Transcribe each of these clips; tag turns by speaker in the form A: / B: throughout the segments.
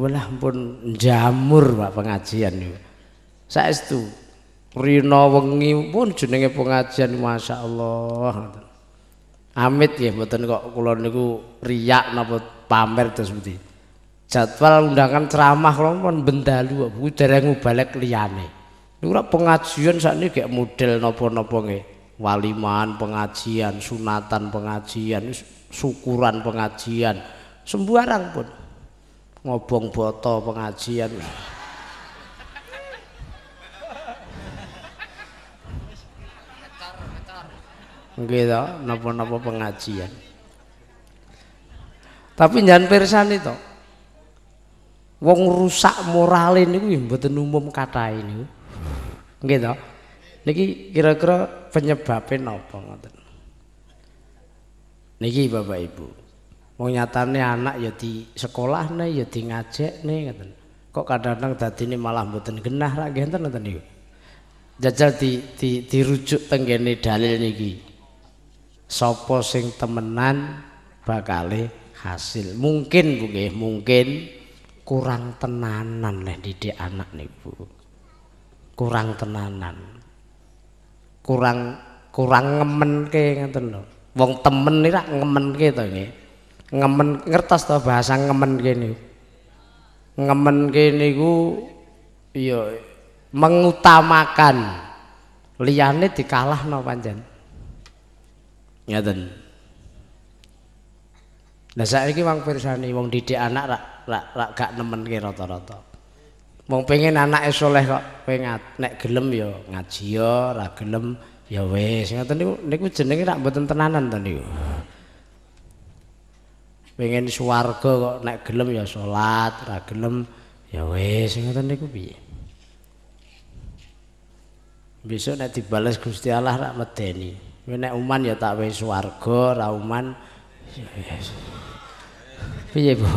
A: Walah pun jamur Pak pengajian saya itu rino wengi pun jenenge pengajian Masya Allah Amit ya betul kok kula niku riak napa pamer terus mesti. Jadwal undangan ceramah kula pun bendalu aku dereng balik liane Niku ora pengajian ini kayak model nopo nopo nge Waliman pengajian, sunatan pengajian, syukuran pengajian, sembarang pun ngobong boto pengajian gitu napa-napa pengajian tapi jangan persan itu wong rusak moral ini gue ya mboten umum kata ini gitu niki kira-kira penyebabnya apa ngoten niki bapak ibu Wong nyatane anak ya di sekolah nih, ya di ngajek nih, ngeten. Kok kadang-kadang tadi ini malah mboten genah lah, ngeten ngeten niku. Jajal di, di, dirujuk tenggene dalil niki. Sopo sing temenan bakal hasil. Mungkin bu nggih, mungkin kurang tenanan lah didik anak nih bu. Kurang tenanan. Kurang kurang ngemen ke ngeten lho. Wong temen nih rak ngemen ke to nggih ngemen ngertas to bahasa ngemen kene ngemen kene ku ya mengutamakan liyane dikalahno panjen ngeten lah saiki wong pirsani wong didik anak rak rak, rak gak nemen ki rata-rata wong pengen anake soleh kok pengat nek gelem ya ngaji ya ra gelem ya wis ngeten niku niku jenenge rak mboten tenanan to niku pengen suwargo kok nek gelem ya sholat ra gelem ya wes ngoten niku piye. Besok nek dibales Gusti Allah rak medeni. Nek uman ya tak wis suwargo ra uman ya piye Bu?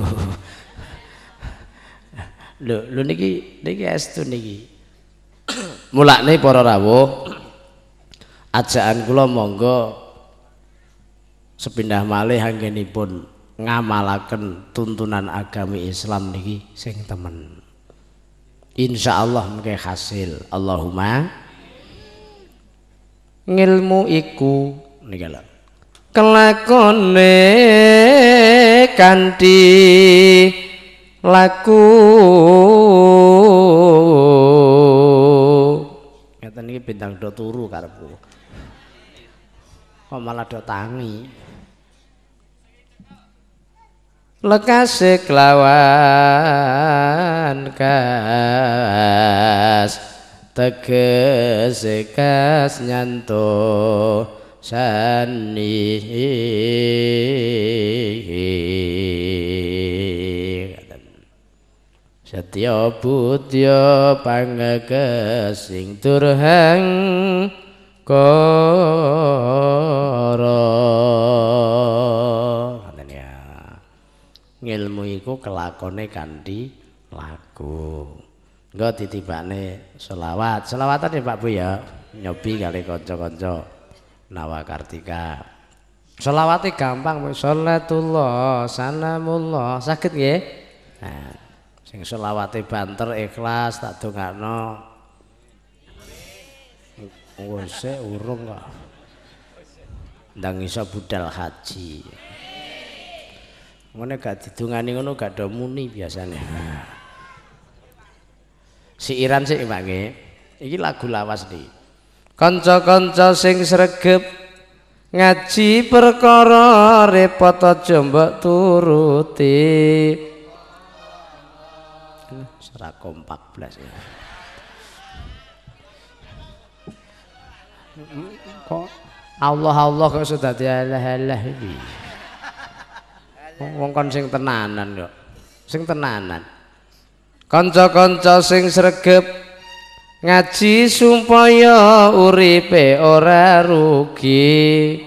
A: Lho, lho niki niki tu niki. mulak Mulane poro rawuh ajaan kula monggo sepindah malih anggenipun ngamalaken tuntunan agami Islam niki sing temen. Insya Allah mengke hasil. Allahumma ngilmu iku niki lho. Kelakone kanthi laku ngeten iki bintang do turu karepku. Kok malah do tangi. lekase kelawan kas tegese kas nyanto sani setya budya pangekesing turhang kora ngilmu iku kelakone kanthi laku engko titibane selawat selawatan ya, Pak Bu ya nyobi kali kanca-kanca Nawakartika selawate gampang sholatullah salamullah sakit nggih nah sing selawate banter ikhlas tak dongakno Wes urung kok. Ndang iso budal haji. Mana gak didungani ngono gak ada muni nah. Si Iran sih Pak nggih. ini lagu lawas nih. kanca konco sing sregep ngaji perkara repot aja mbok turuti. Ora kompak blas ya. Kok Allah Allah kok sudah dialah-alah ini wong kon sing tenanan kok sing tenanan kanca-kanca sing sregep ngaji supaya uripe ora rugi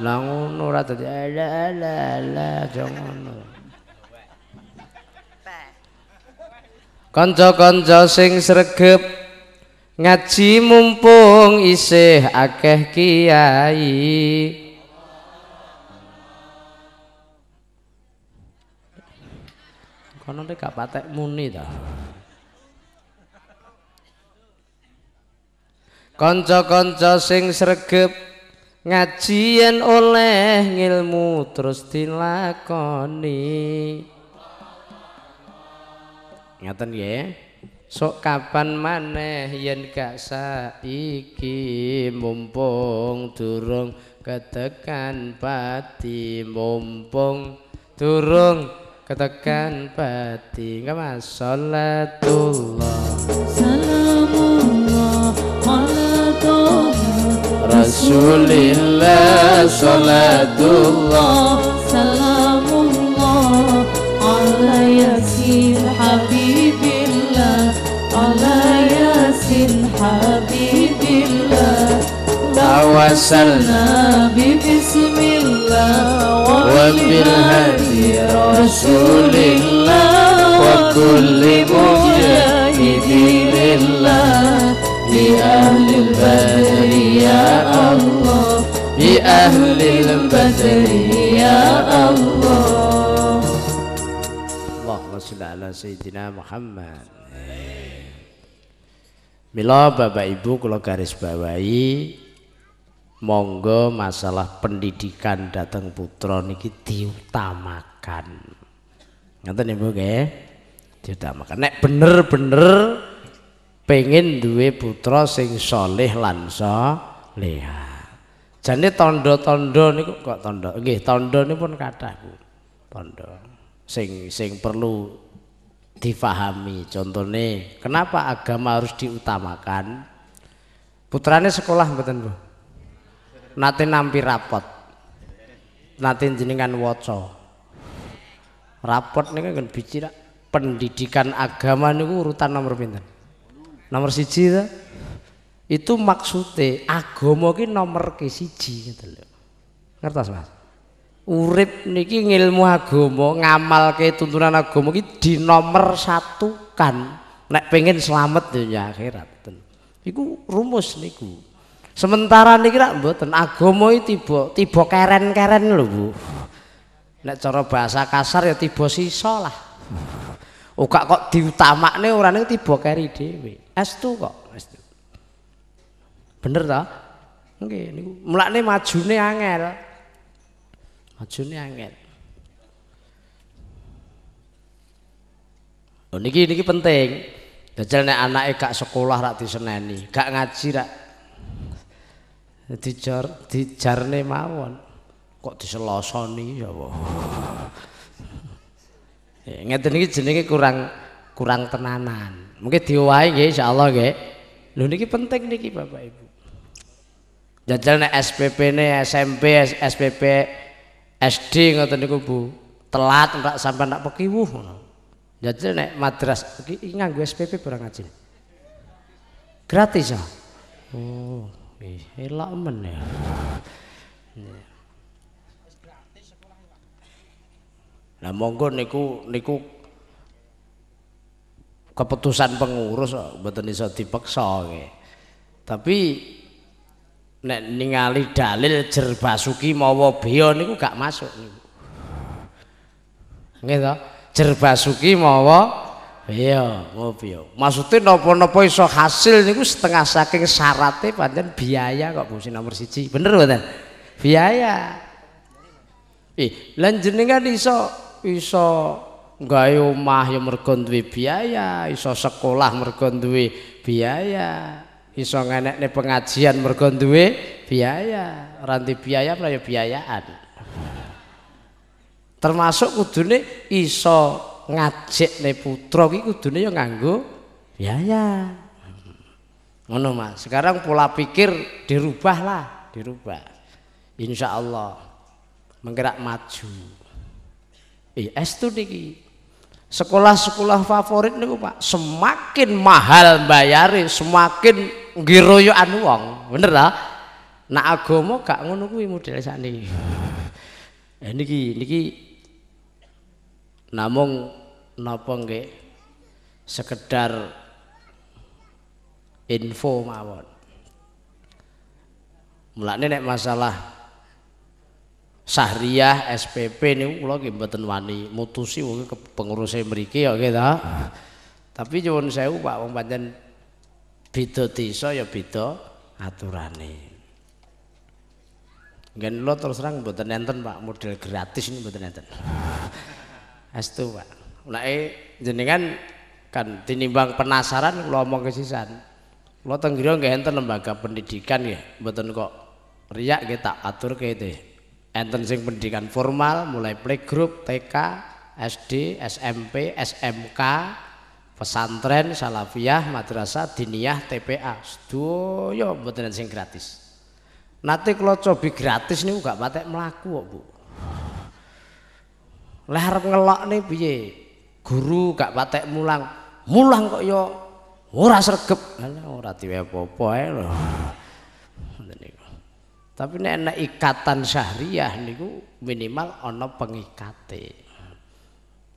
A: lah ngono ora dadi ala ala ala kanca-kanca sing sregep ngaji mumpung isih akeh kiai kono nek gak patek muni ta kanca-kanca sing sregep ngaji yen oleh ilmu terus dilakoni ngaten ya, sok kapan maneh yen gak saiki mumpung durung ketekan pati mumpung durung Katakan pati Kama salatullah Salamullah ala Rasulillah salatullah Salamullah ala yasin habibillah ala وسلم وبالهدي رسول الله وكل البدر يا الله البدر يا الله اللهم صل على سيدنا محمد Mila Bapak Ibu kalau garis bawahi monggo masalah pendidikan datang putra niki diutamakan Ngerti nih Bu nggih diutamakan nek bener-bener pengen duwe putra sing soleh lansa leha Jadi tondo-tondo nih kok tondo? gih tondo nih pun kata Bu Tondo. sing sing perlu difahami contohnya kenapa agama harus diutamakan putrane sekolah betul Bu Nanti nampi rapot nanti jenengan waca rapot niku kan bicara pendidikan agama niku urutan nomor pinten nomor siji ta itu maksudnya agama ki nomor ke siji gitu loh mas urip niki ngilmu agama ngamal ke tuntunan agama ki di nomor satu kan nek pengen selamat dunia akhirat itu rumus niku Sementara niki rak mboten agama tibo tibo keren-keren lho Bu. Nek coro bahasa kasar ya tiba sisa lah. Uga oh, kok diutamakne ora ning tibo keri dhewe. tu kok, estu. Bener ta? Nggih niku mulane majune angel. Majune angel. Oh niki niki penting. Dajal nek anak gak sekolah rak diseneni, gak ngaji rak dijar dijarne mawon kok diselosoni wah. Ya eh, ngeten iki jenenge kurang kurang tenanan mungkin diowahi nggih insyaallah nggih lho niki penting niki Bapak Ibu jajal nek SPP ne SMP SPP SD ngoten niku Bu telat enggak sampai enggak pekiwuh jajal nek madras iki nganggo SPP barang aja gratis ya oh Wih, elak men ya. Lah monggo niku niku keputusan pengurus mboten iso dipeksa Tapi nek ningali dalil Jerbasuki mawa beya niku gak masuk niku. Nggih to? Jerbasuki mawa Iya, ngopi. Maksude napa-napa iso hasil niku setengah saking syaratnya panjang biaya kok Bu nomor siji. Bener mboten? Biaya. lanjut nih kan iso iso gawe omah yang mergo biaya, iso sekolah mergo biaya, iso ngenekne pengajian mergo biaya. Ora biaya malah ya biayaan. Termasuk kudune iso ngajek putra kuwi kudune ya nganggo biaya. Ngono Mas. Sekarang pola pikir dirubah lah, dirubah. Insya Allah menggerak maju. Iya, tuh niki. Sekolah-sekolah favorit niku Pak, semakin mahal bayari, semakin ngiroyokan uang, Bener lah. nak agomo, gak ngono kuwi model sakniki. Eh niki niki namung napa nggih sekedar info mawon mulane nek masalah Sahriyah SPP nih kula nggih mboten wani mutusi wong penguruse mriki ya nggih ta tapi nyuwun sewu Pak wong pancen beda desa ya beda aturane Gen lo terus terang buatan enten pak model gratis ini buatan enten. Astu Pak. Mulai jenengan kan tinimbang penasaran kalau omong kesisan. Lo tenggiro nggak enten lembaga pendidikan ya, betul kok riak kita atur ke itu. Enten sing pendidikan formal mulai playgroup, TK, SD, SMP, SMK, pesantren, salafiyah, madrasah, diniyah, TPA. Sedoyo betul sing gratis. Nanti kalau cobi gratis nih gak patek melaku kok, Bu. Lah arep nih, piye? Guru gak patek mulang. Mulang kok yo, ya, ora sregep. Alah ora diwe apa-apa ae lho. Tapi nek ana ikatan syahriyah niku minimal ana pengikate.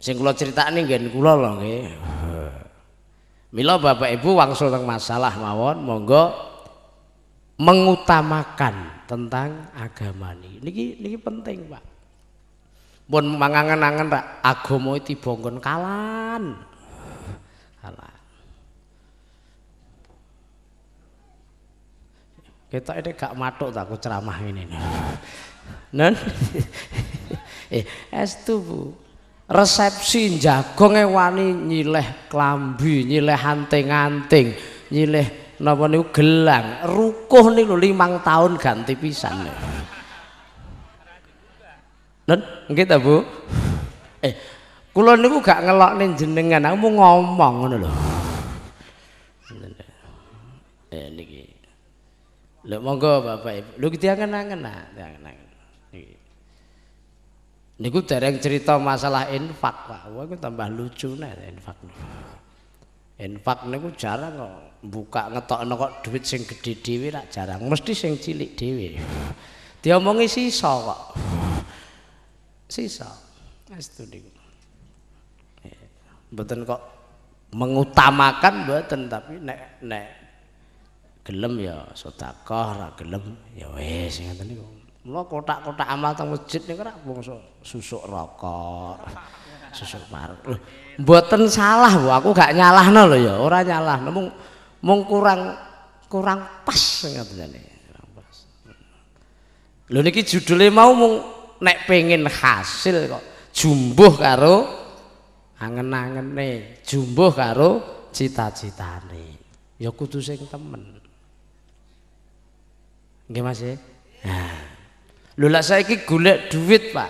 A: Sing kula critakne nggen kula lho nggih. Mila Bapak Ibu wangsul teng masalah mawon monggo mengutamakan tentang agama niki. Niki niki penting, Pak pun mangangan angan rak agama tiba nggon kalan. Kalan. Kita ini gak matuk tak aku ceramah ini. Nen. eh, tuh Bu. Resepsi jagung wani nyileh klambi, nyileh hanting anting nyileh napa niku gelang. Rukuh niku limang tahun ganti pisan. Nih. Lon, nggih ta, Bu? Eh, kula niku gak ngelokne jenengan, aku mau ngomong ngono lho. Eh niki. Lho monggo Bapak Ibu. Lho diangen-angen nah, diangen-angen. Niki. Niku dereng cerita masalah infak, Pak. Wah, tambah lucu nih ya, infak. Infak niku jarang kok buka ngetok kok duit sing gede dewi, rak jarang, mesti sing cilik Dia Diomongi sisa kok. Sisa. studi. niku. Mboten kok mengutamakan mboten tapi nek nek gelem ya sedekah ra gelem ya wis ngeten niku. Mula kotak-kotak amal teng masjid niku ra bangsa susuk rokok. Susuk parut. Lho, mboten salah bu, aku gak nyalah lho ya, ora nyalah. Mung mung kurang kurang pas ngeten niku. Lho niki judulnya mau mung nek pengen hasil kok jumbo karo angen angen nih jumbo karo cita cita nih ya kudu sing temen Gimana sih? ya nah. lho saya ki duit Pak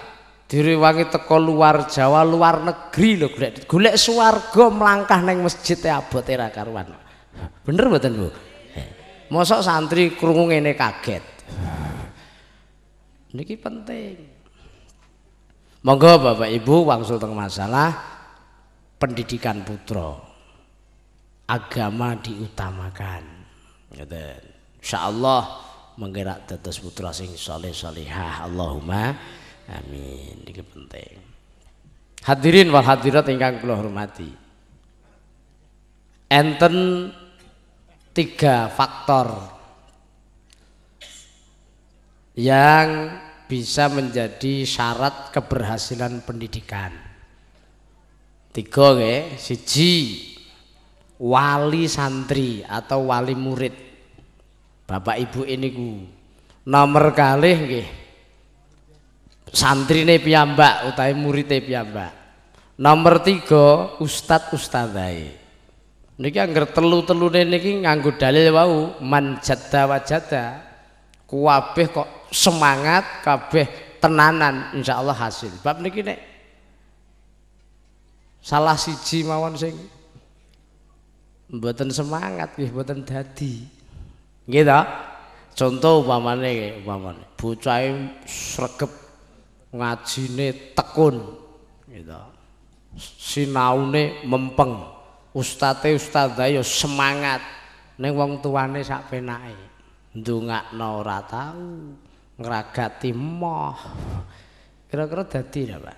A: wangi teko luar Jawa luar negeri lo gulek gulek suwargo melangkah neng masjid ya e buat era karuan bener betul Bu mosok santri kerungu ini kaget niki penting Monggo Bapak Ibu wangsul tentang masalah pendidikan putra. Agama diutamakan. Ngoten. Insyaallah menggerak tetes putra sing saleh salihah. Allahumma amin. Ini penting. Hadirin wal hadirat ingkang kula hormati. Enten tiga faktor yang bisa menjadi syarat keberhasilan pendidikan. Tiga ya, siji wali santri atau wali murid. Bapak Ibu ini ku nomor kali nggih. Santrine piyambak utawi muride piyambak. Nomor tiga ustad ustadzai. Niki angger telu-telune niki nganggo dalil wau man jadda wajada kuabeh kok semangat kabeh tenanan insya Allah hasil bab niki nek salah siji mawon sing buatan semangat nggih buatan dadi nggih contoh upamane upamane bocahe sregep ngajine tekun gitu sinaune mempeng ustate ustadzah yo ya semangat ning wong tuane sak penake Dungak ora tahu ngragati moh. Kira-kira dadi lah Pak?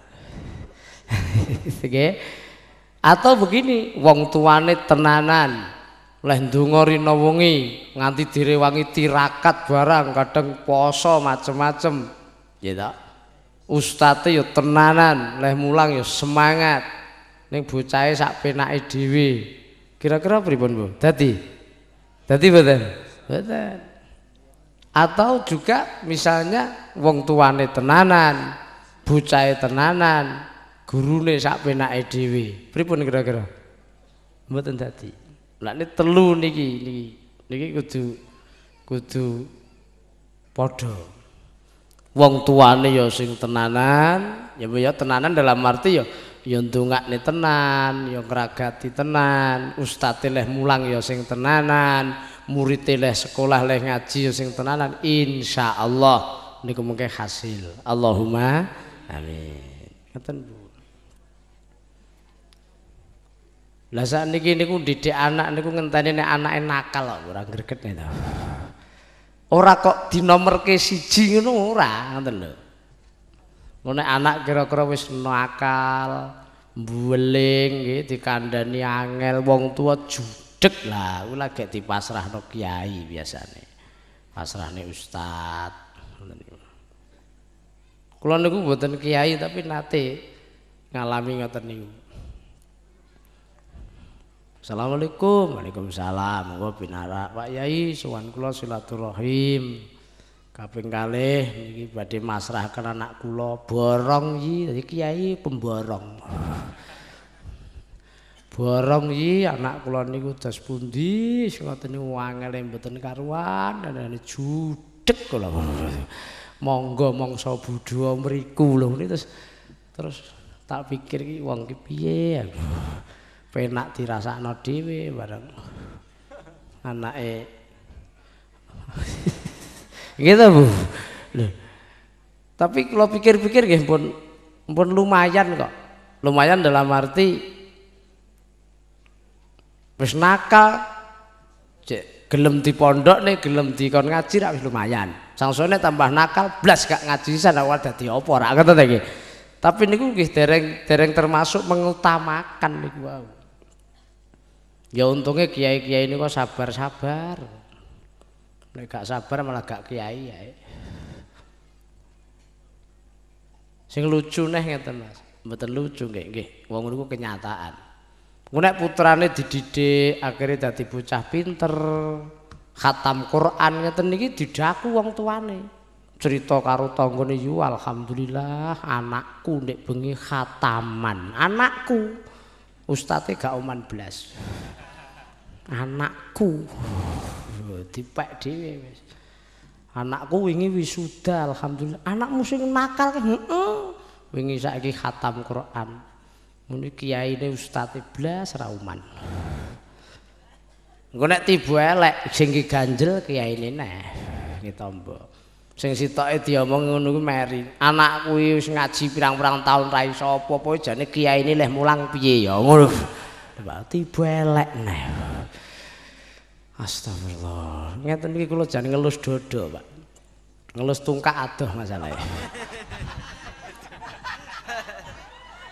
A: okay. Atau begini, wong tuane tenanan, leh dungori rinowongi nganti direwangi tirakat barang, kadang poso macem-macem. Ya tak? Ustate yo ya tenanan, leh mulang yo ya semangat. Ning bocahe sak penake dhewe. Kira-kira pripun, Bu? Dadi? Dadi mboten? Mboten atau juga misalnya wong tuane tenanan bucai tenanan gurune sak penake dhewe pripun kira-kira mboten dadi ini telu niki niki niki kudu kudu padha wong tuane ya sing tenanan ya ya tenanan dalam arti ya ya ndongakne tenan ya ngragati tenan ustate leh mulang ya sing tenanan murid leh sekolah leh ngaji sing tenanan insya Allah niku mungkin hasil Allahumma amin ngeten Bu Lah niki niku didik anak niku ngenteni nih anak nakal kok kurang greget tau Ora kok di dinomorke siji ngono ora, ngeten lho. Ngono anak kira-kira wis nakal, mbuling nggih dikandani angel wong tua juga Cedek lah, kula gek dipasrahno kiai pasrah nih ustad. Kula niku buatan kiai tapi nate ngalami ngoten niku. Assalamualaikum. Waalaikumsalam. wa binara Pak Yai sowan Kulo silaturahim. Kaping ini badai masrah karena anak kulo borong iki jadi kiai pemborong. Borong iki anak kula niku dos pundi ngoten niku angel mboten karuan anane judhek kula. Monggo mangsa budha mriku lho terus terus tak pikir iki wong ki piye. Penak dirasakno dhewe bareng anake gitu Bu. Loh. Tapi kalau pikir-pikir nggih pun pun lumayan kok. Lumayan dalam arti wis nakal cek gelem di pondok nih gelem di kon ngaji rak lumayan lumayan sangsone tambah nakal blas gak ngaji sana awal dadi apa rak ngoten ta tapi niku nggih dereng dereng termasuk mengutamakan nih gua. ya untungnya kiai-kiai ini kok sabar-sabar nek gak sabar malah gak kiai ya sing lucu nih ngeten Mas mboten lucu nggih nggih wong niku kenyataan Nek putrane dididik akhirnya dadi bocah pinter, khatam Quran ngeten niki didaku wong tuane. Cerita karo tanggane yu alhamdulillah anakku nek bengi khataman. Anakku ustate gak oman blas. Anakku dipek dhewe wis. Anakku wingi wisuda alhamdulillah. Anakmu sing nakal heeh. Wingi saiki khatam Quran. Muni ini ustadz iblas rauman. Gue nek tibu elek sing ganjel kiai ini neh ditampa. Sing itu ya mau ku meri. Anakku wis ngaji pirang-pirang tahun rai sopo po kiai kiai ini leh mulang piye ya ngono. Tibu elek neh. Astagfirullah. Ngeten iki kula jadi ngelus dodo, Pak. Ngelus tungkak masalahnya. masalahnya.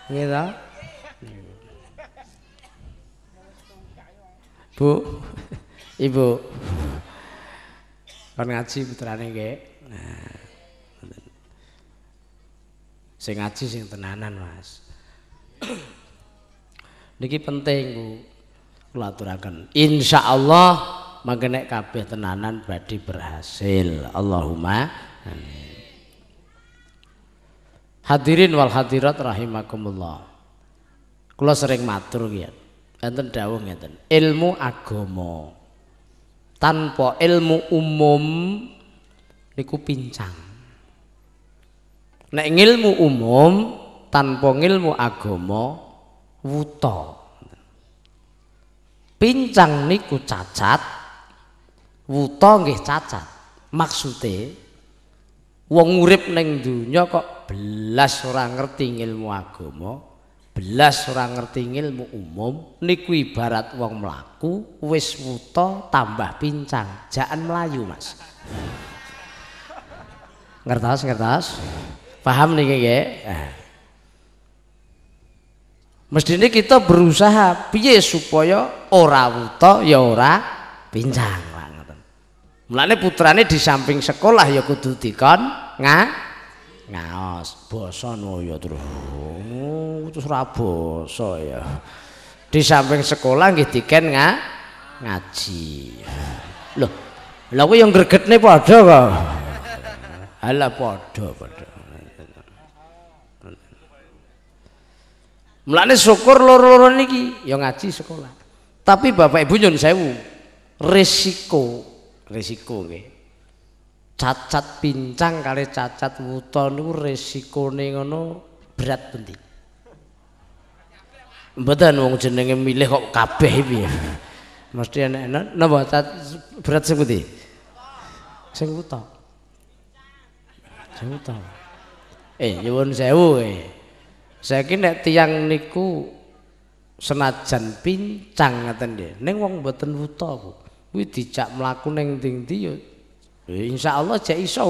A: Gitu. Bu, Ibu. Kon ngaji putrane nggih. Nah. Sing ngaji sing tenanan, Mas. Niki penting, Bu. Kula aturaken. Insyaallah mangke nek kabeh tenanan badhe berhasil. Allahumma Hadirin wal hadirat rahimakumullah. Kula sering matur gitu enten dawuh ngeten ilmu agama tanpa ilmu umum niku pincang nek ilmu umum tanpa ilmu agama wuto pincang niku cacat wuto nggih cacat maksude wong urip ning donya kok belas orang ngerti ilmu agama belas orang ngerti ilmu umum niku ibarat wong melaku wis wuto tambah pincang jangan melayu mas ngertas ngertas paham nih kayak eh. mestinya kita berusaha piye supaya ora wuto ya ora pincang Mulane putrane di samping sekolah ya kudu dikon nga ngaos basa no oh, terus terus basa ya di samping sekolah nggih diken nga, ngaji lho lha kuwi yang gregetne padha kok ala padha padha Mulane syukur loro-loro niki ya ngaji sekolah. Tapi Bapak Ibu nyun sewu, risiko, risiko nggih cacat pincang kali cacat wuta niku resikone ngono berat penting mboten wong jenenge milih kok kabeh piye mesti enak-enak napa berat sing pundi sing wuta sing wuta eh nyuwun sewu eh saiki nek tiang niku senajan pincang ngaten nggih ning wong mboten wuta kuwi dijak mlaku ning ndi-ndi ya Insya Allah cek iso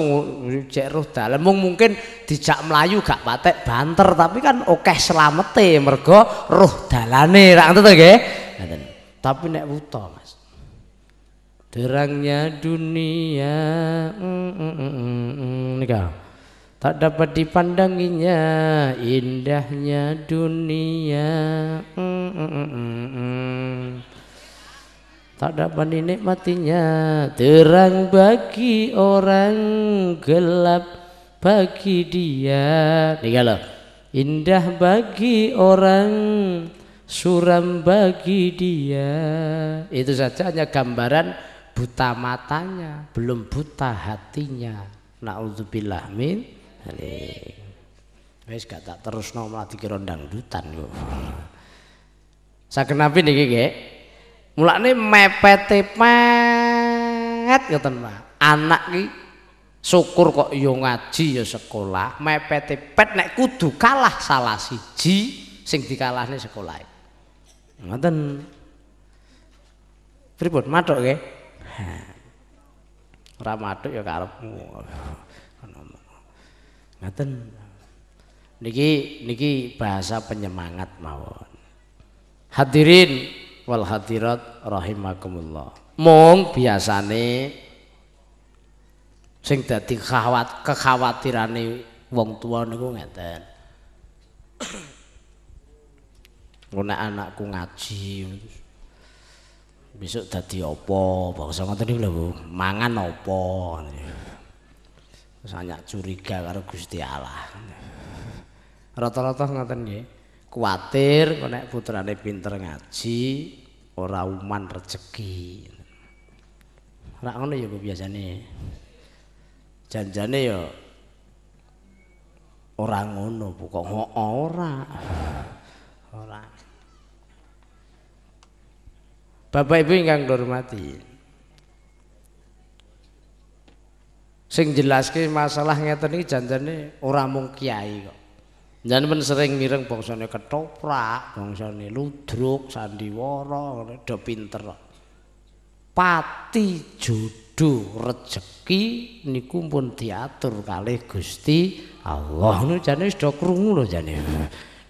A: cek roh dalam mungkin dijak melayu gak patek banter tapi kan oke selamat ya mergo roh dalane rak tuh nggih tapi nek buta Mas terangnya dunia nih kau tak dapat dipandanginya indahnya dunia tak dapat dinikmatinya terang bagi orang gelap bagi dia tiga indah bagi orang suram bagi dia itu saja hanya gambaran buta matanya belum buta hatinya naudzubillah min wis gak tak terus nomor tiga rondang dutan yo sakenapi niki nggih mulane mepete pet ngoten Pak anak ki syukur kok yo ngaji yo sekolah mepete pet nek kudu kalah salah siji sing dikalahne sekolah ngoten pripun matuk nggih ora matuk ya karepmu ngoten niki niki bahasa penyemangat mawon hadirin wal hadirat rahimakumullah. mong biasane sing dadi khawat kekhawatirane wong tua niku ngeten. Ngono anakku ngaji besok dadi apa bangsa ngoten niku lho Bu mangan apa sanyak curiga karo Gusti Allah rata-rata ngoten nggih kuatir nek putrane pinter ngaji ora uman rezeki. ora ngono ya biasane janjane ya ora ngono kok ora ora Bapak Ibu ingkang dihormati. sing jelaske masalah ngeten iki janjane ora mung kiai kok Jangan sering mireng bangsane ketoprak, bangsane ludruk, sandiwara, do pinter. Pati judu rejeki niku pun diatur kalih Gusti Allah. Nu jane sudah krungu lho jane.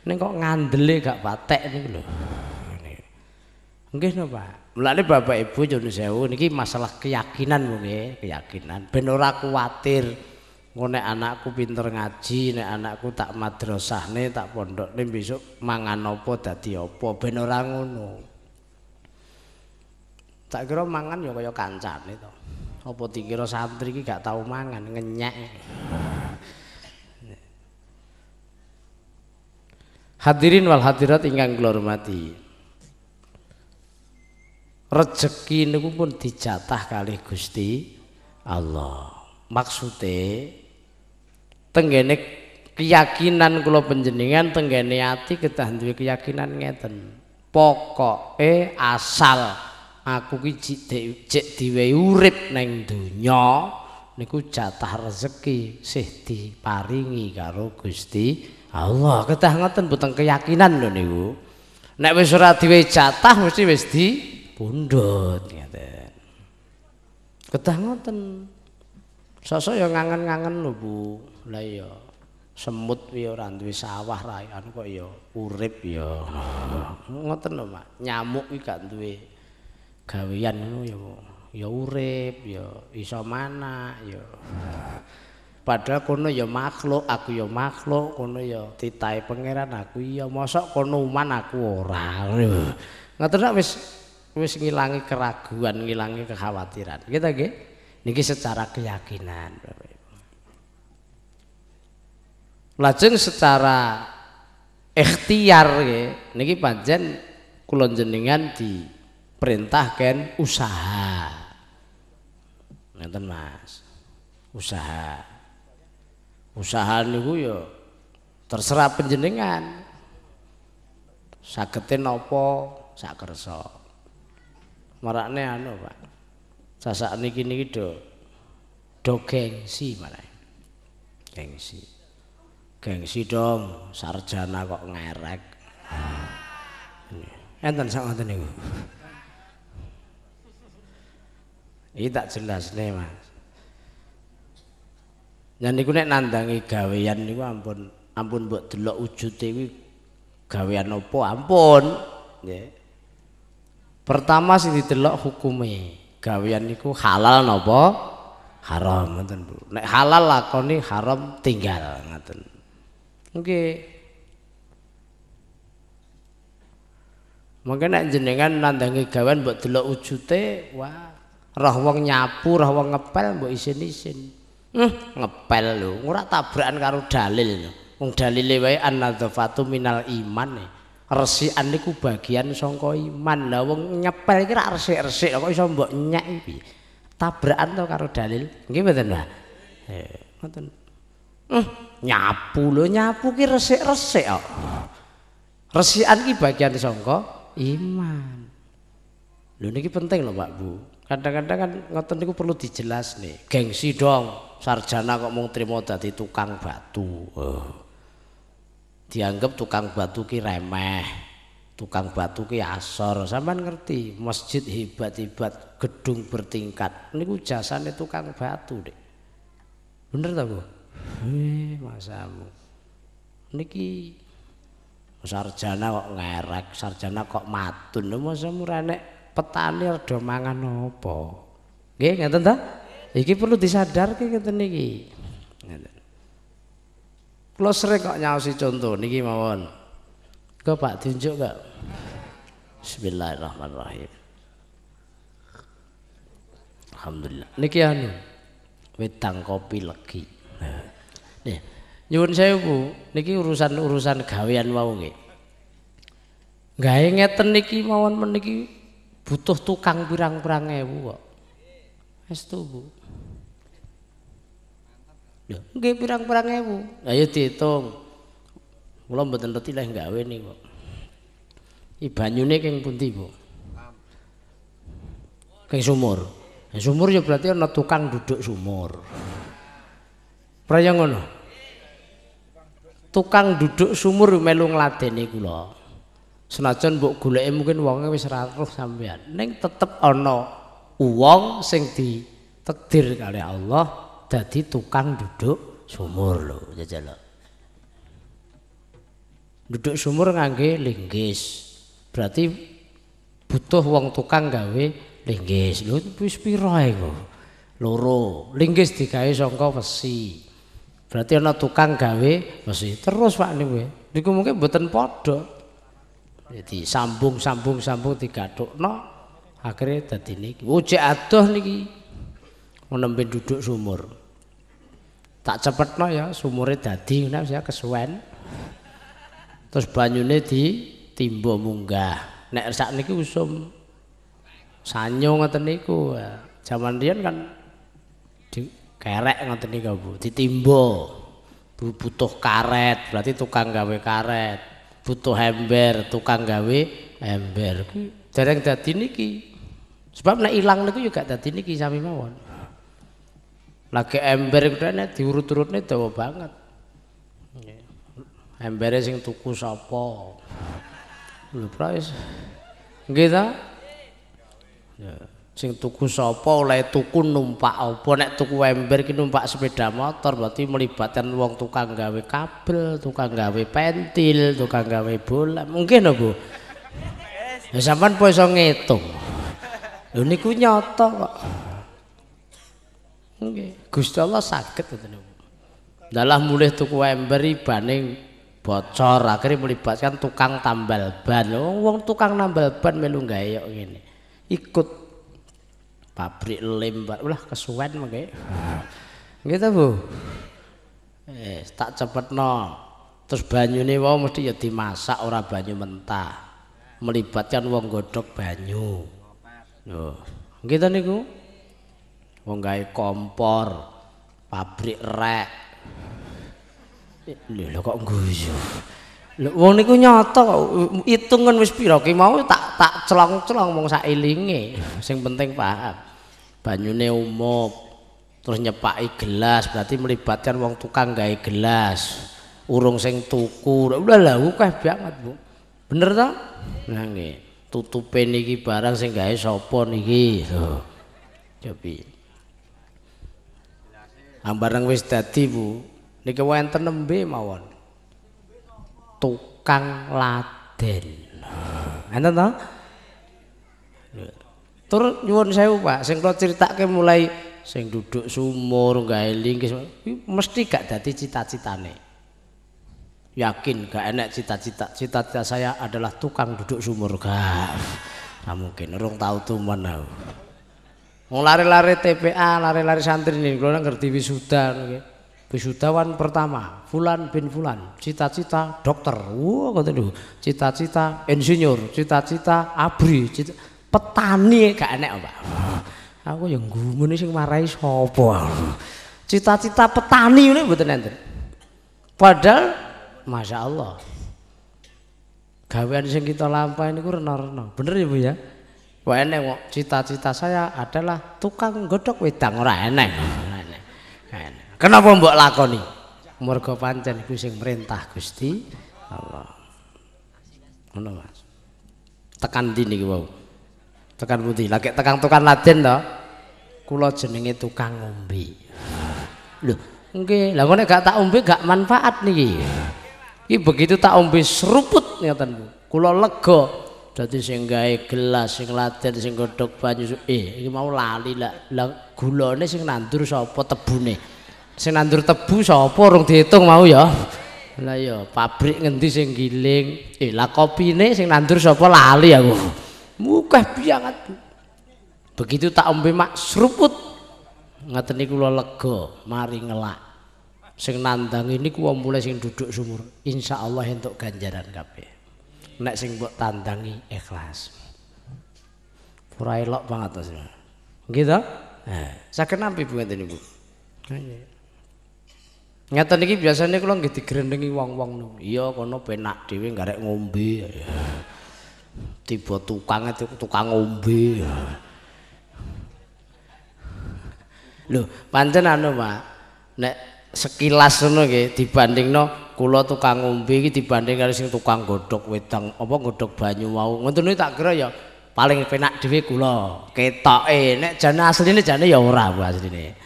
A: Ning kok ngandele gak patek niku lho. Nggih napa, Pak? Mulane Bapak Ibu nyuwun sewu niki masalah keyakinan nggih, keyakinan ben ora kuwatir. Ngone anakku pinter ngaji, nek anakku tak ne, tak pondok pondokne besok mangan opo dadi opo ben ora ngono. Tak kira mangan ya kaya kancane to. Apa dikira santri iki gak tau mangan, ngenyek. Hadirin wal hadirat ingkang kula hormati. rezeki niku pun dijatah kali Gusti Allah. maksudnya tenggene keyakinan kula panjenengan tenggene ati ketah duwe keyakinan ngeten pokoke asal aku ki jik dik diwe urip ning donya niku jatah rezeki sih diparingi karo Gusti Allah ketah ngeten buteng keyakinan lho niku nek wis ora diwe jatah mesti wis di pundut ngeten ketah ngeten sosok yang ngangen-ngangen lho Bu lha iya semut piye ora duwe sawah raian kok ya urip ya ngoten lho Mak nyamuk iki gak duwe gawean ngono ya ya urip ya iso manak ya padahal kono ya makhluk aku ya makhluk kono ya titahe pangeran aku ya mosok kono uman aku ora ngoten nak wis wis ngilangi keraguan ngilangi kekhawatiran kita nggih niki secara keyakinan Lajeng secara ikhtiar ya, niki panjen kulon jenengan diperintahkan usaha. Ngeten Mas. Usaha. Usaha niku yo ya terserah panjenengan. Sagete nopo, sak kersa. Marakne anu, Pak. Sasak niki niki do do gengsi Gengsi gengsi dong sarjana kok ngerek enten sang ngoten niku ini tak jelas nih mas yang niku nek nandangi gawean niku ampun ampun buat delok wujud ini. gawean opo ampun Pertama pertama di didelok hukume gawean niku halal opo, haram ngoten Bu nek halal lakoni haram tinggal ngoten Oke, Mungkin nek jenengan nandangi gawan buat delok wujute, wah, roh wong nyapu, roh wong ngepel mbok isin-isin. Hmm, ngepel lho, ora tabrakan karu dalil lo, Wong dalile wae an-nadzafatu minal iman. E. Resikan niku bagian songkoi iman. Lah wong nyepel kira resi resik-resik kok iso mbok nyek Tabrakan to karu dalil. Nggih mboten, Pak? Eh, ngoten. Hmm nyapu lo nyapu ki resik-resik kok. resian ki bagian songko iman. lo niki penting lo mbak Bu. Kadang-kadang kan ngoten niku perlu dijelas nih. Gengsi dong, sarjana kok mau terima dari tukang batu. Oh. Dianggap tukang batu ki remeh. tukang batu ki asor sampean ngerti masjid hebat-hebat gedung bertingkat niku jasane tukang batu deh bener tak Bu Heh, masamu. Niki sarjana kok ngerek sarjana kok matun. Masamu ra nek petani rada mangan apa? Nggih, ngeten ta? Iki perlu disadarke ngeten niki. Ngeten. Kula sering kok nyaosi contoh niki mawon. Kok Pak tunjuk kok. Bismillahirrahmanirrahim. Alhamdulillah. Niki anu. Wetang kopi legi. Nah nyuwun bu, niki urusan-urusan gawean mau nggih nggak ngeten niki mawon meniki butuh tukang pirang-pirang ewu kok estu Bu Lho nggih pirang-pirang ewu ayo iya diitung kula mboten reti leh gawe niku iki banyune keng pundi Bu keng sumur sumur ya berarti ana tukang duduk sumur Praya ngono tukang duduk sumur melu ngladeni kula senajan mbok goleke mungkin wonge wis ra roh sampean ning tetep ana wong sing ditakdir kali Allah dadi tukang duduk sumur lho jajal duduk sumur ngangge linggis berarti butuh wong tukang gawe linggis lho wis pira iku loro linggis digawe saka besi. Berarti ana tukang gawe mesti terus Pak niku. Ya. Niku mungkin mboten padha. Jadi ya sambung sambung sambung digathukno akhirnya dadi niki. Ujek oh, adoh niki. Menembe duduk sumur. Tak cepetno ya sumure dadi nek ya kesuwen. Terus banyune ditimba munggah. Nek niki usum sanyo ngoten niku. Zaman nah, riyen kan kerek ngoten niku Bu ditimba Bu butuh karet berarti tukang gawe karet butuh ember tukang gawe ember kuwi dereng dadi niki sebab nek ilang niku juga ya dadi niki sami mawon lagi ember kuwi nek ya, diurut-urutne dawa banget embere sing tuku sapa lho prais nggih ta ya yeah sing tuku sapa oleh tuku numpak apa nek tuku ember ki numpak sepeda motor berarti melibatkan wong tukang gawe kabel tukang gawe pentil tukang gawe bola mungkin aku Bu ya sampean po iso ngitung lho niku nyata kok nggih Gusti Allah saged ngoten Dalah mulih tuku ember ibane bocor akhirnya melibatkan tukang tambal ban wong tukang tambal ban melu gawe ngene ikut pabrik lem ulah kesuwen mengke ah. gitu bu eh tak cepet no terus banyu nih, wau mesti ya dimasak ora banyu mentah melibatkan wong godok banyu lho gitu niku wong gawe kompor pabrik rek lho kok guyu wong niku nyata hitungan wis pira ki mau tak tak celong-celong mung elinge. Sing penting paham. Banyune umum terus nyepaki gelas berarti melibatkan wong tukang gawe gelas. Urung sing tuku. Udah lah akeh banget, Bu. Bener ta? Nah nggih. Tutupe niki barang sing gawe sapa niki. Lho. Ambarang wis dadi, Bu. Niki wonten nembe mawon tukang laden. anda to? Tur nyuwun sewu Pak, sing kula critake mulai sing duduk sumur gawe linggis mesti gak dadi cita-citane. Yakin gak enak cita-cita. Cita-cita saya adalah tukang duduk sumur gak. Nah mungkin urung tau tuman aku. Mau lari-lari TPA, lari-lari santri nih, kalau ngerti wisuda. Gitu wisudawan pertama Fulan bin Fulan cita-cita dokter wah wow, kata cita-cita insinyur cita-cita abri cita, petani gak enak apa aku yang gumun sing marai sopo cita-cita petani ini betul nanti padahal masya Allah gawean sing kita lampai ini kurang normal. bener ya bu ya Wah enak, cita-cita saya adalah tukang godok wedang orang Enak. enak. Kenapa mbok lakoni? Mergo pancen iku sing merintah Gusti Allah. Ngono Mas. Tekan ndi niki wau? Tekan pundi? Lah tekan tukang laden to. Kula jenenge tukang ngombe. Lho, nggih. Lah kok gak tak ombe gak manfaat niki. Iki begitu tak ombe seruput ngeten. Kula lega. Dadi sing gawe gelas, sing laden, sing godhog banyu, eh iki mau lali lah. Lah gulane sing nandur sapa tebune? sing nandur tebu sapa urung diitung mau ya lah ya pabrik ngendi sing giling eh lah kopine sing nandur sapa lali aku mukah banget begitu tak ombe mak seruput ngaten niku kula lega mari ngelak sing nandang ini kuwa mulai sing duduk sumur insya Allah entuk ganjaran kabeh nek sing mbok tandangi ikhlas ora elok banget to gitu eh saken nampi bu ngeten niku Ngeten biasanya biasane kula nggih dengi wong-wong no. Iya kono penak nggak garek ngombe. Tiba tukang itu tukang ngombe. Lho, pancen anu, Pak. Nek sekilas ngono nggih dibandingno kula tukang ngombe iki dibanding karo sing tukang godhok wedang apa godhok banyu mau. Ngoten tak kira ya paling penak dhewe kula. Ketoke nek jane asline jane ya ora Bu asline.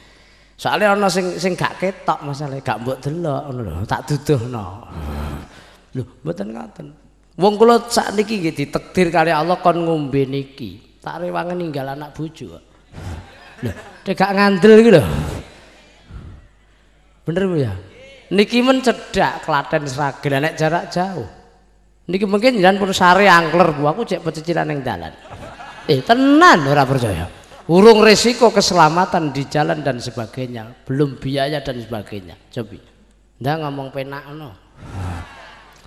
A: Soalnya orang sing sing gak ketok masalah, gak mbok delok ngono lho, tak duduhno. Lho, mboten ngoten. Wong kula sakniki nggih ditakdir kali Allah kon ngombe niki. Tak rewangen ninggal anak bojo. Lho, dek gak ngandel iki lho. Bener Bu ya? Niki men cedak Klaten Sragen nek jarak jauh. Niki mungkin jalan pun sare angler Bu, aku cek pecicilan ning dalan. Eh, tenan ora percaya urung resiko keselamatan di jalan dan sebagainya belum biaya dan sebagainya coba ndak ngomong penak no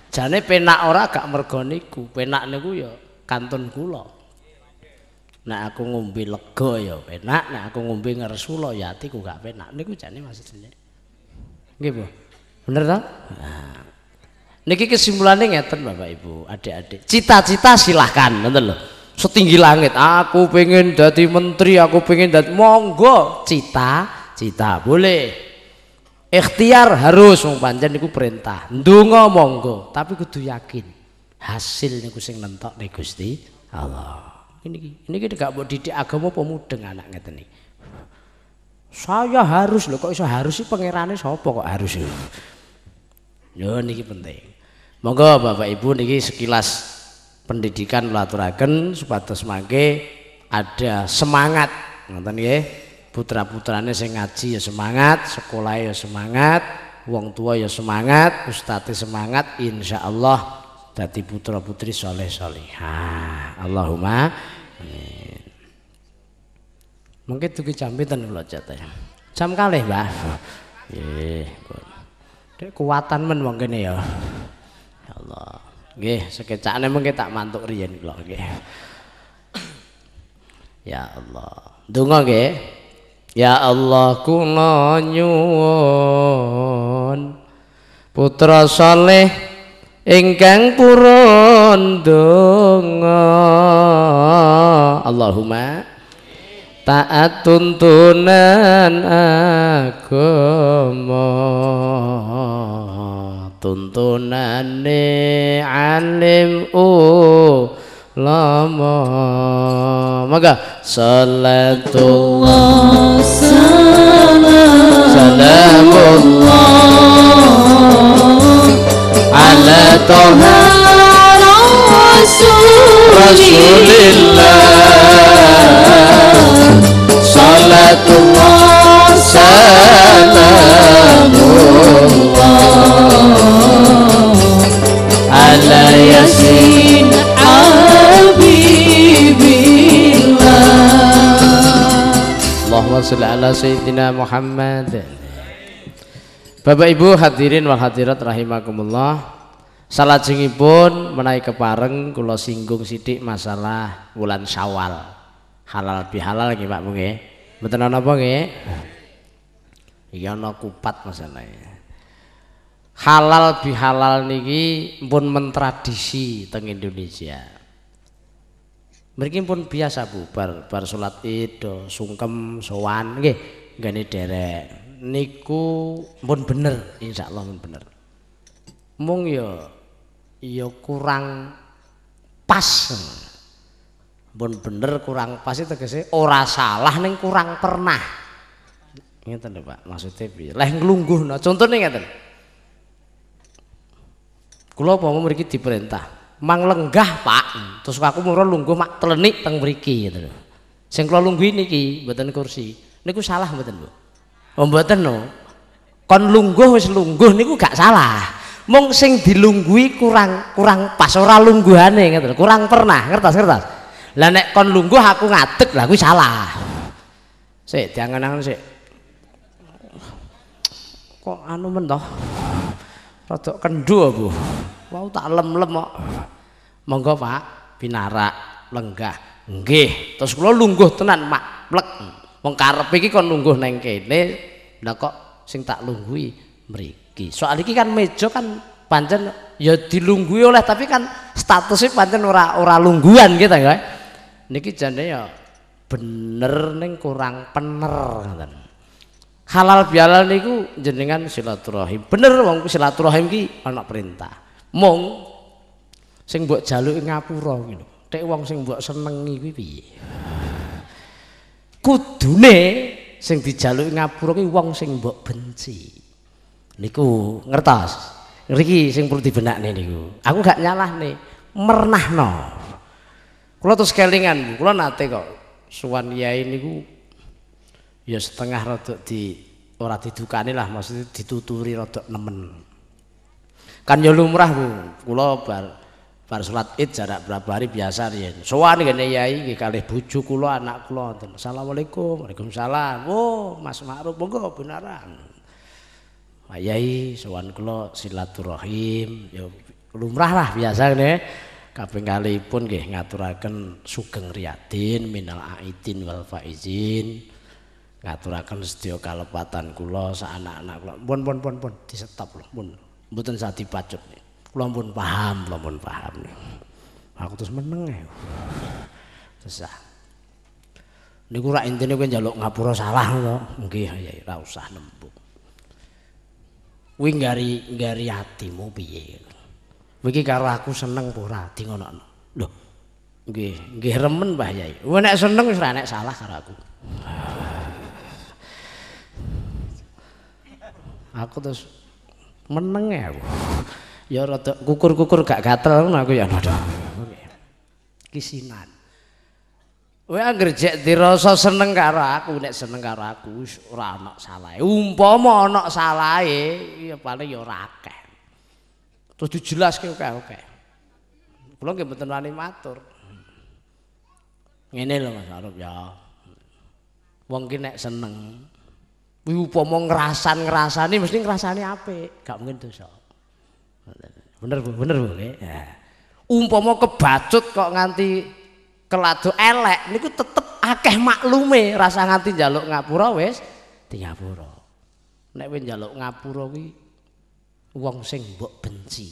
A: jane penak ora gak mergoniku penak niku ya kantun kula nah aku ngombe lega ya penak nah aku ngombe ngersula ya atiku gak penak niku jane masih nggih Bu bener ta nah. niki kesimpulannya ngeten Bapak Ibu adik-adik cita-cita silahkan bener loh setinggi langit aku pengen jadi menteri aku pengen jadi monggo cita-cita boleh ikhtiar harus mau panjen perintah dungo monggo tapi kudu yakin hasil niku sing nentok nih Gusti Allah ini ini kita gak mau didik agama pemuda anak ngeten nih saya harus loh kok iso harus sih pangerannya sopo kok harus lho ini penting monggo Bapak Ibu niki sekilas pendidikan laturaken aturaken supados mangke ada semangat ngoten nggih putra putranya sing ngaji ya semangat sekolah ya semangat wong tua ya semangat ustadz e semangat insya Allah dadi putra putri soleh solehah Allahumma amin mungkin tuh jam pinten kula jatah jam kali mbak nggih kuatan men wong ya. ya Allah Nggih, sekecane mengke tak mantuk riyen kula nggih. Ya Allah. Donga nggih. Ya Allah kula nyuwun putra saleh ingkang purun donga. Allahumma taat tuntunan agama tuntunan lama maka salatullah salam salamullah ala toha rasulillah salatullah salamullah ala yasin Allahumma sholli ala sayyidina Muhammad. Bapak Ibu hadirin wa hadirat rahimakumullah. pun menaik kepareng kula singgung sidik masalah bulan Syawal. Halal bihalal lagi Pak nggih. betul apa nggih? Iya ana kupat masalahnya. halal bihalal niki pun mentradisi teng Indonesia Mriki pun biasa bubar bar salat Id, sungkem, sowan nggih, gane derek. Niku pun bener, insyaallah pun bener. Mung ya ya kurang pas. Pun bener kurang pas itu tegese ora salah ning kurang pernah. Ngeten lho Pak, maksudnya piye? Leh nglungguhna, contone ngeten. Kula apa mriki diperintah? mang lenggah pak terus aku mau lungguh mak telenik teng beriki, gitu loh sing kula lungguh niki mboten kursi ku salah buatan Bu oh mboten no kon lungguh wis lungguh ku gak salah mung sing dilungguhi kurang kurang pas ora lungguhane gitu kurang pernah kertas kertas, lah nek kon lungguh aku ngadeg lah kuwi salah sik diangen-angen sik kok anu men toh rada kendhu Bu wau tak lem-lem kok monggo Pak binara lenggah nggih terus kula lungguh tenan mak plek wong karep iki kon lungguh neng kene lha kok sing tak lungguhi mriki soal iki kan meja kan pancen ya dilunggui oleh tapi kan statusnya pancen ora ora lungguan gitu ya niki jane ya bener neng kurang pener ngoten halal bihalal niku jenengan silaturahim bener wong silaturahim ki ana perintah mong sing mbok jaluk ngapura kuwi lho tek wong sing mbok senengi kuwi piye kudune sing dijaluk ngapura kuwi wong sing mbok benci niku ngertos ngriki sing perlu dibenakne niku aku gak nyalahne mernahno kula terus kelingan kula nate kok suwan yai niku ya setengah rada di ora didukani lah maksudnya dituturi rada nemen kan ya lumrah Bu kula bar Bar salat Id jarak berapa hari biasa riyen. Sowan kene yai iki kalih bojo kula anak kula Assalamualaikum. Waalaikumsalam. Oh, Mas Ma'ruf monggo benaran. Yai sowan kula silaturahim ya lumrah lah biasa Kapan Kaping pun nggih ngaturakan sugeng riyadin minal aitin wal faizin. Ngaturakan sedaya kalepatan kula sak anak-anak kula. Pun pun pun pun disetop lho, pun. Mboten sadi pacut. Kula pun paham, kula pun paham. Aku terus meneng ya. Susah. Niku rak intine kowe njaluk ngapura salah to. Nggih, ya ora usah nembung. Kuwi ngari ngari atimu piye. karo aku seneng apa ora ati ngono. Lho. Nggih, nggih remen Pak Yai. Kuwi nek seneng wis nek salah karo aku. Aku terus meneng ya aku ya rada kukur-kukur gak gatel ngono aku ya aduh kisinan Kowe anger jek dirasa seneng karo aku, nek seneng karo aku wis ora ana salahe. Umpama ana salahe, ya paling ya ora akeh. Terus dijelaske oke-oke. Kulo nggih mboten wani matur. Ngene lho Mas Arif ya. Wong ki nek seneng, kuwi upama ngerasan ngrasani mesti ngrasani apik, gak mungkin dosa. bener bener bu ya. umpama kebacut kok nganti keladu elek niku tetep akeh maklume rasa nganti njaluk ngapura wis di ngapura nek kowe njaluk ngapura kuwi wong sing mbok benci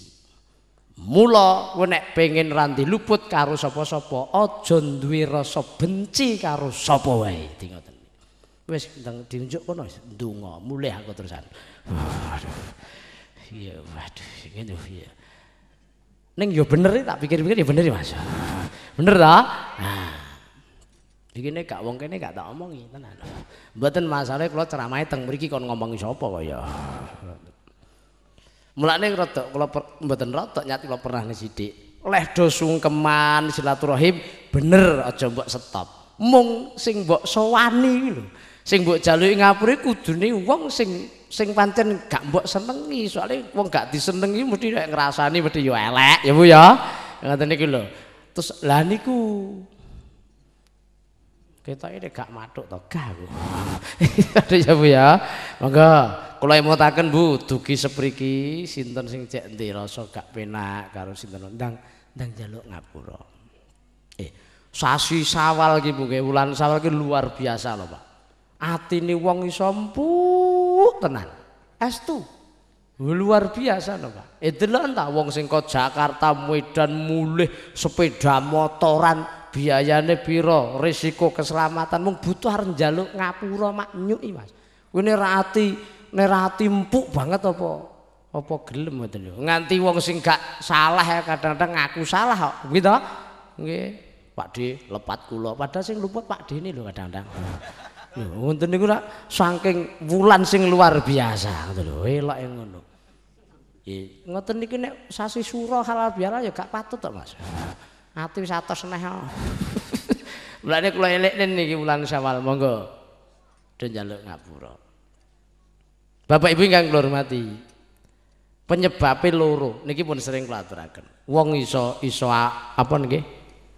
A: mula kowe nek pengin ra luput karo sapa-sapa aja duwe rasa benci karo sapa wae dingoten wis diunjuk kono wis ndonga mulih aku terusan waduh iya waduh ngene iya. Neng yo bener tak pikir-pikir ya bener ya Mas. Bener ta? Nah. Dikene gak wong kene gak tak omongi tenan. Mboten masalah kula ceramahe teng mriki kon ngomongi sapa ya. Mulane rada kula mboten rada nyati kula pernah sithik. Leh do sungkeman silaturahim bener aja mbok stop. Mung sing mbok sowani lho. Sing mbok jaluki ngapuri kudune wong sing sing pancen gak mbok senengi soalnya wong gak disenengi mesti nek ngrasani mesti yo elek ya Bu ya ngoten niku lho terus lah niku kita ini gak matuk to gak Bu ya Bu ya monggo kula emotaken Bu dugi sepriki sinten sing cek ndi rasa gak penak karo sinten ndang ndang jaluk ngapura eh sasi sawal iki Bu wulan sawal iki luar biasa lho Pak atine wong iso empuk tenan. S2. Luar biasa lho, Pak. Itulah eh, entah wong sing Jakarta Medan mulih sepeda motoran biayane piro, risiko keselamatan mung butuh arep njaluk ngapura mak nyuki, Mas. Kuwi ora ati, ati empuk banget apa apa gelem mboten lho. Nganti wong sing gak salah ya kadang-kadang ngaku salah kok. Nggih to? Nggih. Pakde lepat kula. Padahal sing luput pakde ini lho kadang-kadang. Ngoten niku rak saking wulan sing luar biasa ngoten lho, yang e ngono. Nggih, ngoten niki nek sasi sura halal biara ya gak patut tok Mas. Ati wis atos neh. Mulane kula elekne niki wulan Syawal monggo do njaluk ngapura. Bapak Ibu ingkang kula hormati. Penyebabe loro niki pun sering kula aturaken. Wong iso iso apa nggih?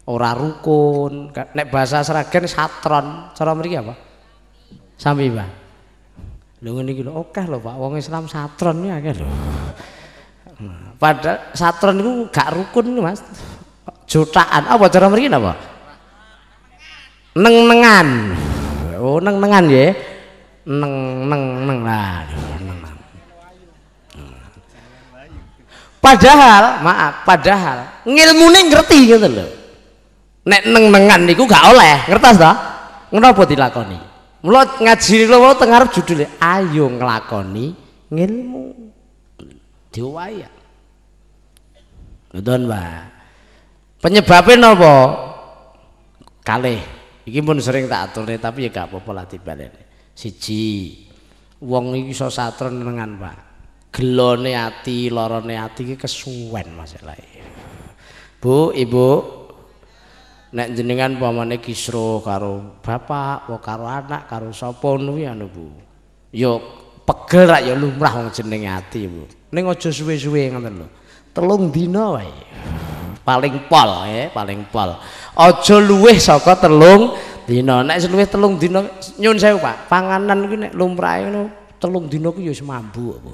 A: Ora rukun. Nek bahasa Sragen satron. Cara mriki apa? Sampai Pak. lu ngene iki oke akeh Pak, wong Islam satron ya akeh lho. Padahal satron itu gak rukun Mas. Jutaan apa cara mriki napa? Neng-nengan. Oh, neng-nengan ya. Neng neng neng lah. Padahal, maaf, padahal ngilmune ngerti gitu loh. Nek neng-nengan niku gak oleh, ngertas ta? apa dilakoni? Mula ngaji kula mau teng arep judule ya, ayo nglakoni ngilmu. Diwaya. Ngoten, Pak. Penyebabnya napa? Kalih. Iki pun sering tak aturne tapi ya gak apa-apa lah dibaleni. Siji, wong iki iso satren nengan, Pak. Gelone ati, lorone ati iki kesuwen masalahe. Bu, Ibu, nek jenengan pamane kisro karo bapak wo karo anak karo sapa niku anu, ya Bu yo pegel rak ya lumrah wong jenenge ati Bu ning aja suwe-suwe ngoten lho telung dina wae paling pol ya paling pol aja luwe saka telung dina nek luwih telung dina nyun sewu Pak panganan kuwi nek lumrahe ngono telung dina ku ya semambu mambuk Bu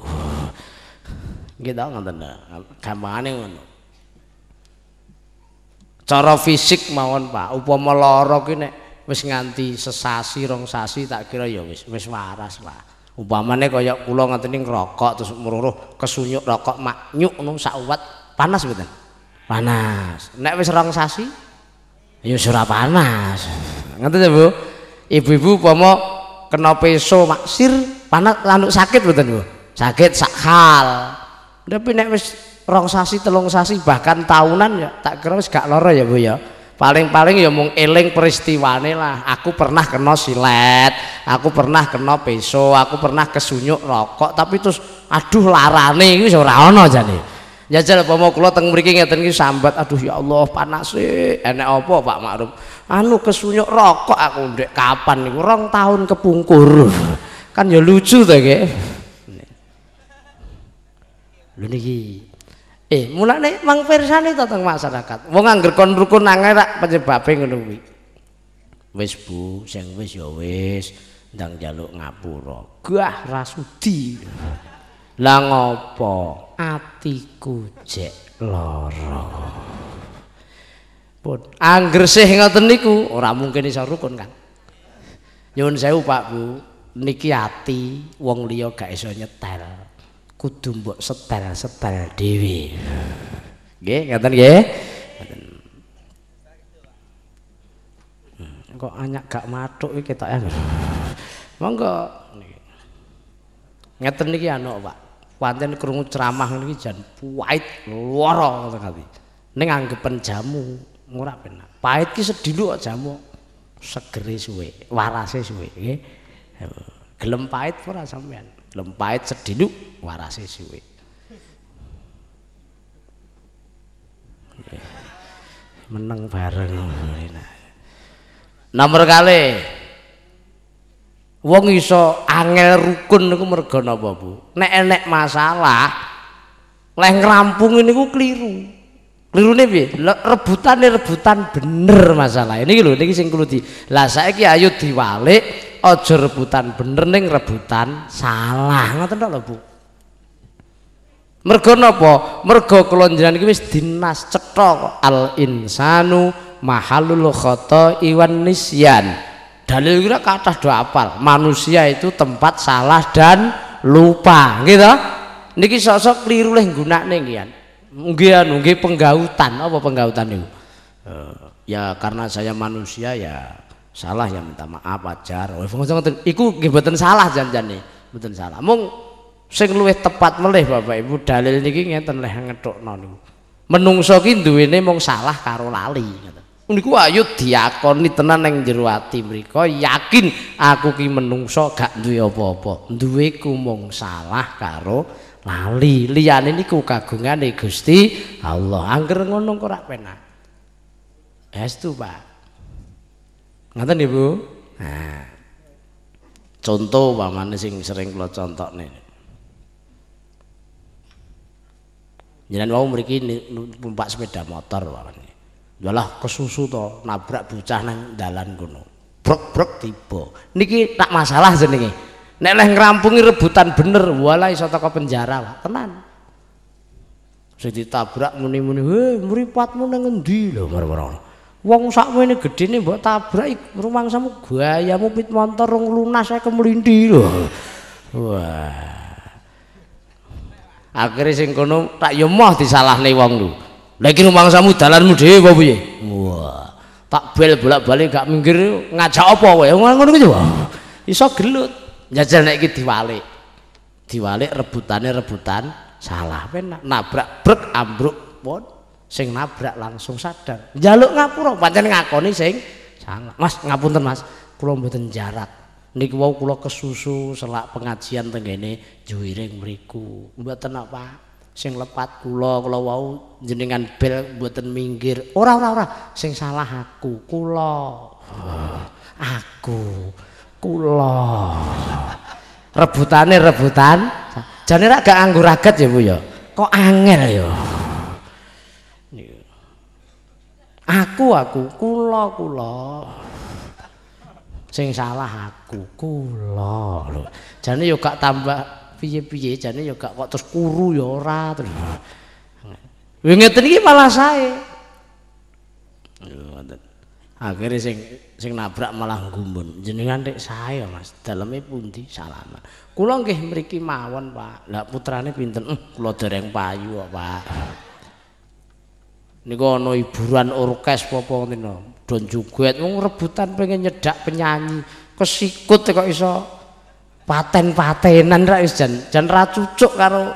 A: nggih ta ngoten gampangane ngono cara fisik mawon Pak upama lara ki nek wis nganti sesasi rong sasi tak kira ya wis wis waras lah umpamane kaya kula ngenteni ngerokok terus meruruh kesunyuk rokok maknyuk ngono sauwat panas mboten panas nek wis rong sasi ya ora panas Ngerti ya Bu ibu-ibu upama kena peso maksir panas lanuk sakit mboten Bu sakit sakhal tapi nek wis rong sasi telung sasi bahkan tahunan ya tak kira wis gak lara ya Bu ya paling-paling ya mung eling peristiwane lah aku pernah kena silet aku pernah kena peso aku pernah kesunyuk rokok tapi terus aduh larane iki wis ora ana jane ya, jajal apa mau kula teng mriki ngeten iki sambat aduh ya Allah panas sih. enek apa Pak Maruf. anu kesunyuk rokok aku ndek kapan niku rong tahun kepungkur kan ya lucu ta ge lho niki Eh, mulane Mang Firsani to teng masyarakat. Wong angger kon rukun angel tak penyebabe ngono kuwi. Wis Bu, sing wis ya wis, ndang jaluk ngapura. Gah rasudi. Lah ngopo? Atiku jek lara. Pun angger sih ngoten niku ora mungkin iso rukun, Kang. Nyuwun sewu Pak Bu, niki ati wong liya gak iso nyetel kudu mbok setel setel dewi, Nggih, ngaten nggih? Hmm, kok anyak gak matuk kita ya Monggo ngeten ya anu, Pak. Wanten kerungu ceramah niki jan puait lara sekali. neng anggepen jamu ngurap pena Pait ki sedilu jamu segeri suwe, warase suwe, Gelem pahit pura sampean lempait sediluk warase suwe meneng bareng nomor nah, kali wong iso angel rukun niku mergo napa Bu nek enek masalah leh ngrampungi niku keliru Keliru nih bi, rebutan bener masalah ini lho ini sing kluti lah saiki ayo diwalik aja rebutan bener ning rebutan salah ngoten tok lo Bu mergo napa mergo kula jenengan iki wis dinas cetha al insanu mahalul khata'i iwan nisyan dalil kira kathah do apal manusia itu tempat salah dan lupa gitu niki sosok keliru leh gunakne ngian nggih anu nggih penggautan apa penggautan niku eh, ya karena saya manusia ya salah ya minta maaf ajar iku nggih mboten salah janjane mboten salah mung sing luwih tepat melih Bapak Ibu dalil niki ngeten leh ngethokno niku menungso ki duwene mung salah karo lali ngoten niku ayo diakoni tenan ning jero ati mriku yakin aku ki menungso gak duwe apa-apa duweku mung salah karo lali liyane niku kagungane Gusti Allah angger ngono kok ora penak estu Pak Ngoten Ibu? Ya, nah. Contoh pamane sing sering contoh nih? jangan wau mriki numpak sepeda motor pamane. Yalah kesusu to nabrak bocah nang dalan gunung, brok brok tiba. Niki tak masalah jenenge. Nek leh ngrampungi rebutan bener, walah iso teko penjara, lah, Tenan. Sing ditabrak muni-muni, "Heh, mripatmu nang endi?" Lho, merem Wong gede nih, buat tabrak rumangsamu gayamu pit mubit rong lunas saya kemlindi lho. Wah. akhirnya sing kono tak yo moh nih wong lu. Lagi rumah rumangsamu dalanmu dhewe apa piye? Wah. Tak bel bolak-balik gak minggir ngajak apa kowe? Ngono wah Iso gelut. Ya Jajal naik iki diwalik. Diwalik rebutane rebutan salah. Penak nabrak brek ambruk pun sing nabrak langsung sadar jaluk ngapura pancen ngakoni sing salah mas ngapunten mas kula mboten jarak niku wau kula kesusu selak pengajian tengene juwiring mriku mboten apa sing lepat kula kula wau jenengan bel mboten minggir ora ora ora sing salah aku kula aku kula rebutane rebutan jane rak gak anggur aget ya Bu ya kok angel ya aku aku kula kula sing salah aku kula lho jane yo gak tambah piye-piye jane yo gak kok terus kuru yo ora terus ngeten iki malah sae akhirnya sing sing nabrak malah gumun jenengan dek saya mas dalamnya pundi salam kulo nggih mriki mawon pak lah putrane pinten uh, eh, kulo dereng payu pak niku ana hiburan orkes apa ngono don juget wong rebutan pengen nyedak penyanyi kesikut kok iso paten-patenan ra wis jan jan ra cucuk karo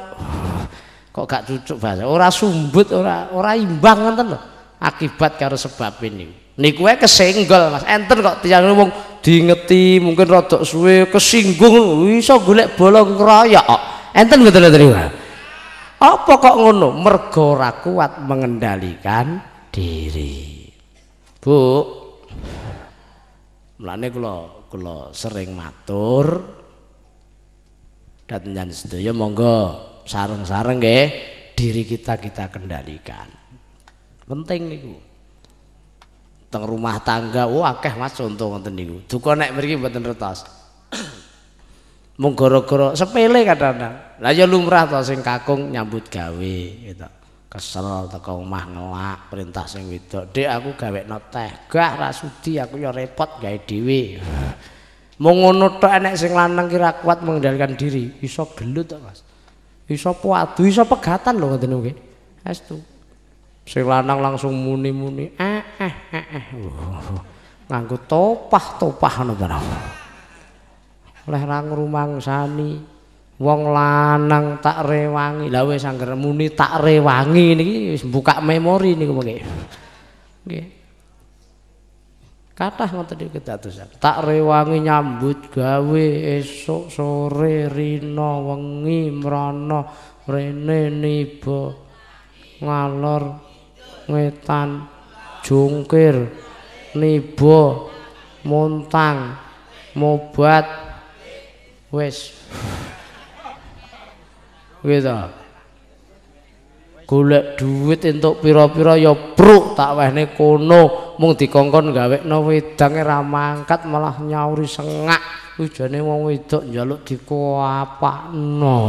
A: kok gak cucuk bahasa ora sumbut ora ora imbang ngoten lho akibat karo sebab ini niku ae kesenggol Mas enten kok tiyang wong diingeti mungkin rodok suwe kesinggung iso golek bolong ngroyok enten ngoten lho apa kok ngono mergo ora kuat mengendalikan diri Bu mlane kula kula sering matur datang sedaya monggo sareng-sareng nggih diri kita kita kendalikan penting niku teng rumah tangga wah oh, akeh Mas contoh wonten niku duka nek mriki mboten retas mung gara-gara sepele kadang-kadang lah ya lumrah to sing kakung nyambut gawe gitu. Kesel teko omah ngelak perintah sing wedok, "Dik, aku gawekno teh." gak ra aku ya repot gawe dhewe. Mau ngono tok enek sing lanang kira kuat mengendalikan diri, iso gelut tok, Mas. Iso puadu, iso pegatan lho ngoten nggih. Estu. Sing lanang langsung muni-muni, "Eh eh eh eh." Nganggo topah-topah ngono to. Oleh ra ngrumangsani wong lanang tak rewangi lha wis angger muni tak rewangi niki wis buka memori niku mengke nggih kathah ngoten niku kedadosan tak rewangi nyambut gawe esok sore rina wengi mrana rene niba ngalor wetan jungkir niba montang mobat wis gitu golek duit untuk pira-pira ya pruk tak wehne kono mung dikongkon no wedange ra mangkat malah nyauri sengak ujane wong wedok njaluk dikoapakno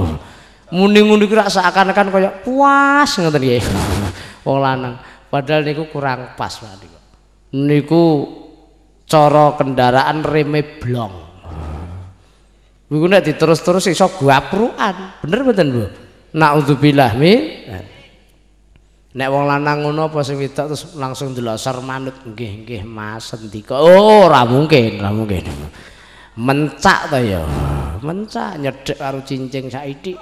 A: muni ngono iku seakan-akan kaya puas ngoten nggih wong lanang padahal niku kurang pas niku niku cara kendaraan reme blong Niku nek diterus-terus iso peruan, Bener mboten, Bu? Nauzubillah min. Nek wong lanang ngono apa sing wedok terus langsung sar manut nggih nggih Mas sendika. Oh, ora mungkin, ora mungkin. Mencak ta ya. Mencak nyedek karo cincin saiki.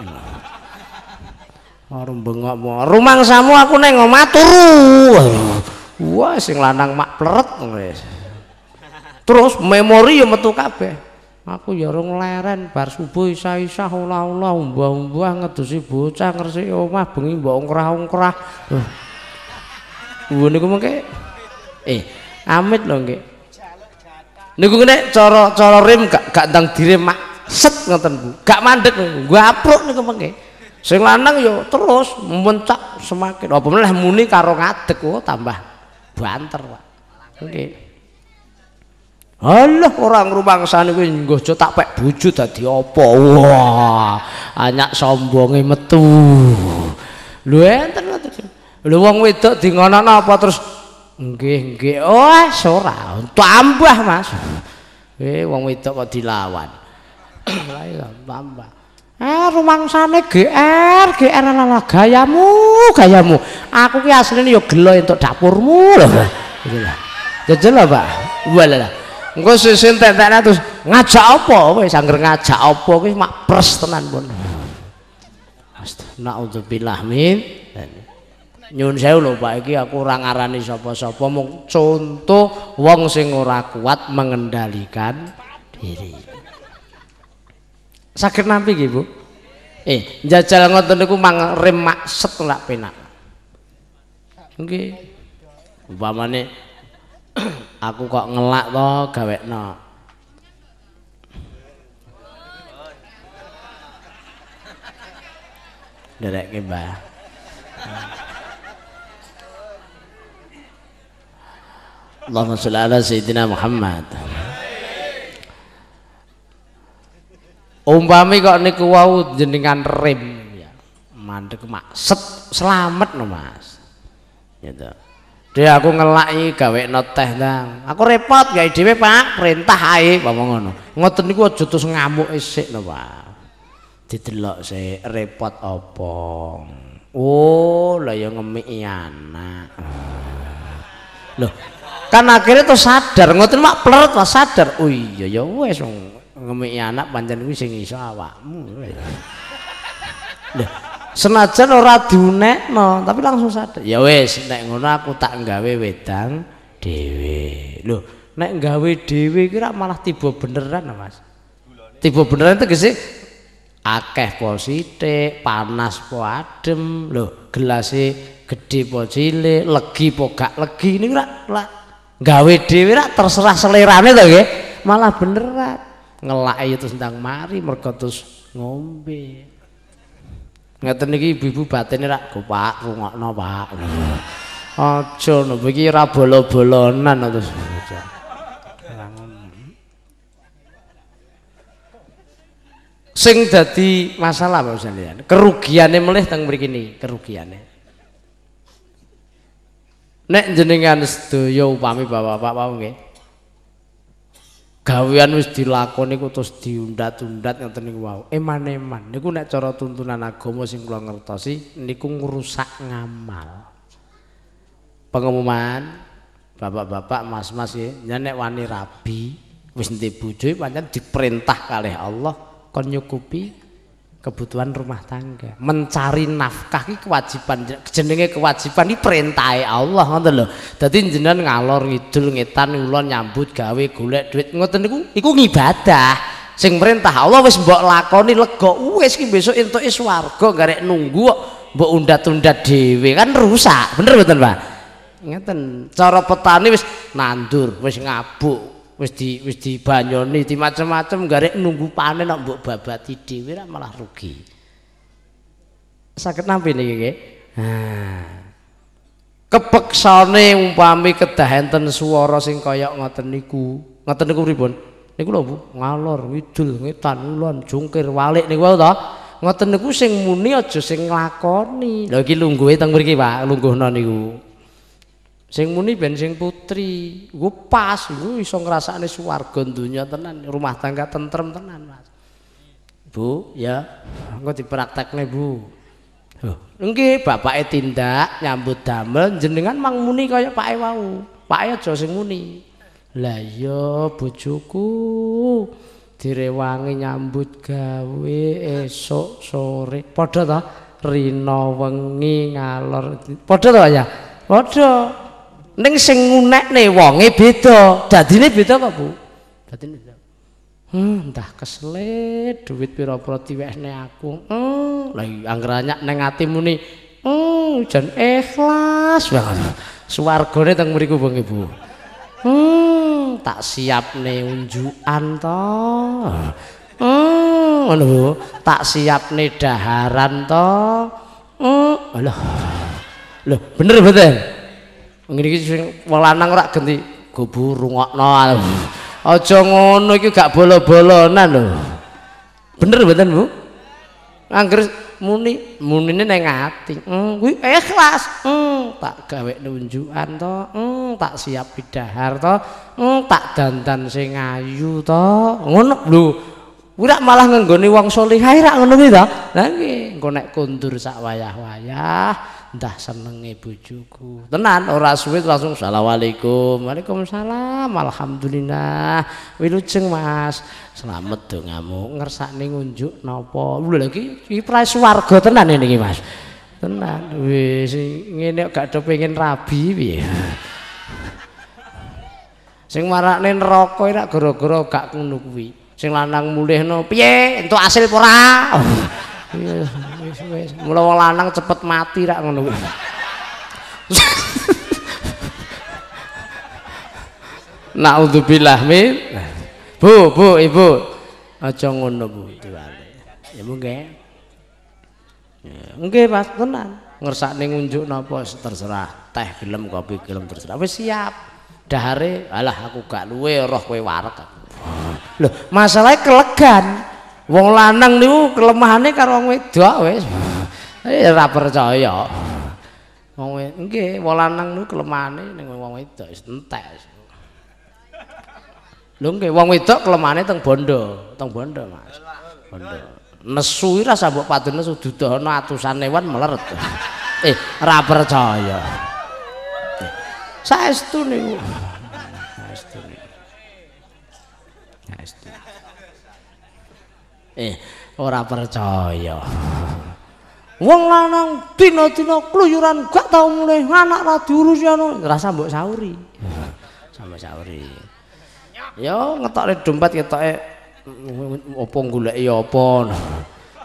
A: Ora oh, bengok mo. Rumangsamu aku neng ngomatur. turu. Wah, sing lanang mak pleret Terus memori ya metu kabeh aku ya rong leren bar subuh isa-isa olah-olah umbah-umbah ngedusi bocah ngresiki omah bengi mbok ongkrah-ongkrah uh. ngene mengke eh amit loh nggih niku kene cara-cara rim gak gak ndang direm mak set ngoten Bu gak mandek gua apruk niku mengke sing lanang ya terus mencak semakin apa meneh muni karo ngadeg oh tambah banter Pak nggih Allah orang rumang sana kuwi nggo tak pek bojo dadi apa wah anyak sombonge metu lho enten lu wong wedok di ngono apa terus nggih nggih oh ora tambah Mas eh wong wedok kok dilawan lha iya, tambah eh, rumang sana GR GR ala gayamu gayamu aku ki asline ya geloy untuk dapurmu lho gitu lah jejel ya, Pak walah engko sisil tentekne terus ngajak apa wis ya, angger ngajak apa kuwi mak pres tenan pun Astagfirullah min nyun sewu lho Pak iki aku ora ngarani sapa-sapa mung contoh wong sing ora kuat mengendalikan diri sakit nampi nggih Bu eh jajal ngoten niku mang rem maksud lak penak nggih umpamane aku kok ngelak to gawekno nderekke Mbah Allahumma sholli ala sayyidina Muhammad umpami kok niku wau jenengan rem ya mandek mak set selamat no Mas gitu dia aku ngelak iki gawekno teh aku repot gawe dhewe Pak perintah ae bawa ngono ngoten niku aja terus ngamuk isik lho Pak didelok repot apa oh lah ya ngemiki anak kan akhirnya tuh sadar ngoten mak pleret Pak sadar oh iya ya wis ngemik anak pancen kuwi sing iso awakmu lho senajan ora diunekno tapi langsung sadar ya wis nek ngono aku tak nggawe wedang dhewe lho nek nggawe dhewe kira malah tiba beneran Mas tiba beneran itu gesi akeh positif? panas po adem lho gelasnya gede po cilik legi po gak legi ini kira, kira nggawe dhewe ra terserah selerane to nggih malah beneran ngelak itu sedang mari mergo terus ngombe ngeten niki ibu-ibu batine rak go Pak rungokno Pak aja no iki ra bola-bolonan terus sing dadi masalah Pak kerugian kerugiane melih teng mriki niki kerugiane nek jenengan sedaya upami bapak-bapak wau nggih gawean wis dilakoni ku terus diundat-undat ngoten niku wau eman-eman niku nek cara tuntunan agama sing kula ngertosi niku ngrusak ngamal pengumuman bapak-bapak mas-mas ya nek wani rabi wis ndek bojo pancen diperintah kalih Allah kon nyukupi kebutuhan rumah tangga mencari nafkah ini kewajiban jenenge kewajiban ini perintah Allah ngoten lho dadi jenengan ngalor ngidul ngetan ulon nyambut gawe golek duit ngoten niku iku ngibadah sing perintah Allah wis mbok lakoni lega wis ki besok entuke swarga garek nunggu kok mbok unda-tunda dhewe kan rusak bener mboten Pak ngeten cara petani wis nandur wis ngabuk wis di wis dibanyoni di macam-macam garek nunggu panen kok mbok babati dhewe ra malah rugi. Saged nampi nih, nggih. Ha. Kepeksane umpami kedah enten swara sing kaya ngoten niku. Ngoten niku pripun? Niku lho Bu, ngalor widul ngetan ulon jungkir walik niku wae to. Ngoten niku sing muni aja sing nglakoni. Lha iki lungguhe teng mriki Pak, lungguhna niku sing muni ben sing putri gue pas gue iso ngrasakne swarga donya tenan rumah tangga tentrem tenan Mas Bu ya engko nih Bu Loh, nggih bapake tindak nyambut damel jenengan mang muni kaya pake wau. Pake aja sing muni. Lah iya bojoku direwangi nyambut gawe esok sore. Padha ta rina wengi ngalor. Padha ta ya? Padha. Neng sing ngunekne wonge beda dadine beda apa Bu dadine beda hmm entah keselit duit pira-pira diwekne aku hmm lagi iya, anggranya neng atimu ni hmm jan ikhlas banget swargane teng mriku Bang Ibu hmm tak siapne unjukan toh. hmm ngono Bu tak nih daharan toh. hmm loh, loh, bener bener ngene iki sing wong lanang ora genti gobu rungokno aja ngono iki gak bolo-bolonan lho bener mboten Bu angger muni munine ning ati mm, kuwi ikhlas mm, tak gawe nunjukan to mm, tak siap bidahar to mm, tak dandan sing ayu to ngono lho Ora malah nggone wong saleh ae ra ngono kuwi to. Lah nggih, engko nek kondur sak wayah-wayah, dah senenge bojoku tenan ora suwe langsung assalamualaikum waalaikumsalam alhamdulillah wilujeng mas selamat dongamu ngersakne ngunjuk napa lho lagi iki prais warga tenan ini mas tenan wis ngene gak do pengen rabi piye sing marakne neraka ora gara-gara gak ngono kuwi sing lanang mulihno piye entuk hasil ora Iya, wis wis. Mulai wong lanang cepet mati rak ngono kuwi. Naudzubillah min. Bu, bu, ibu. Aja ngono, Bu, diwale. Ya mungkin. Ya, nggih Mas, tenan. Ngersakne ngunjuk napa terserah. Teh gelem, kopi gelem terserah. Wis siap. Dahare, alah aku gak luwe roh kowe warek. Loh, masalahnya kelegan. Wong lanang niku kelemahane karo wong wedok wis. Eh, ya ora percaya. Wong nggih, wong lanang niku kelemahane ning wong wedok wis entek. Lho nggih, wong wedok kelemahane teng bondo, teng bondo, Mas. Bondo. Nesu iki rasa mbok padune nesu dudono atusan ewan meleret. Eh, ora percaya. Eh, saestu niku. eh ora percaya wong lanang dina-dina kluyuran gak tau mulih anak ra diurus ya no rasa mbok sauri sama sauri Yo ngetokke dompet ketoke apa goleki apa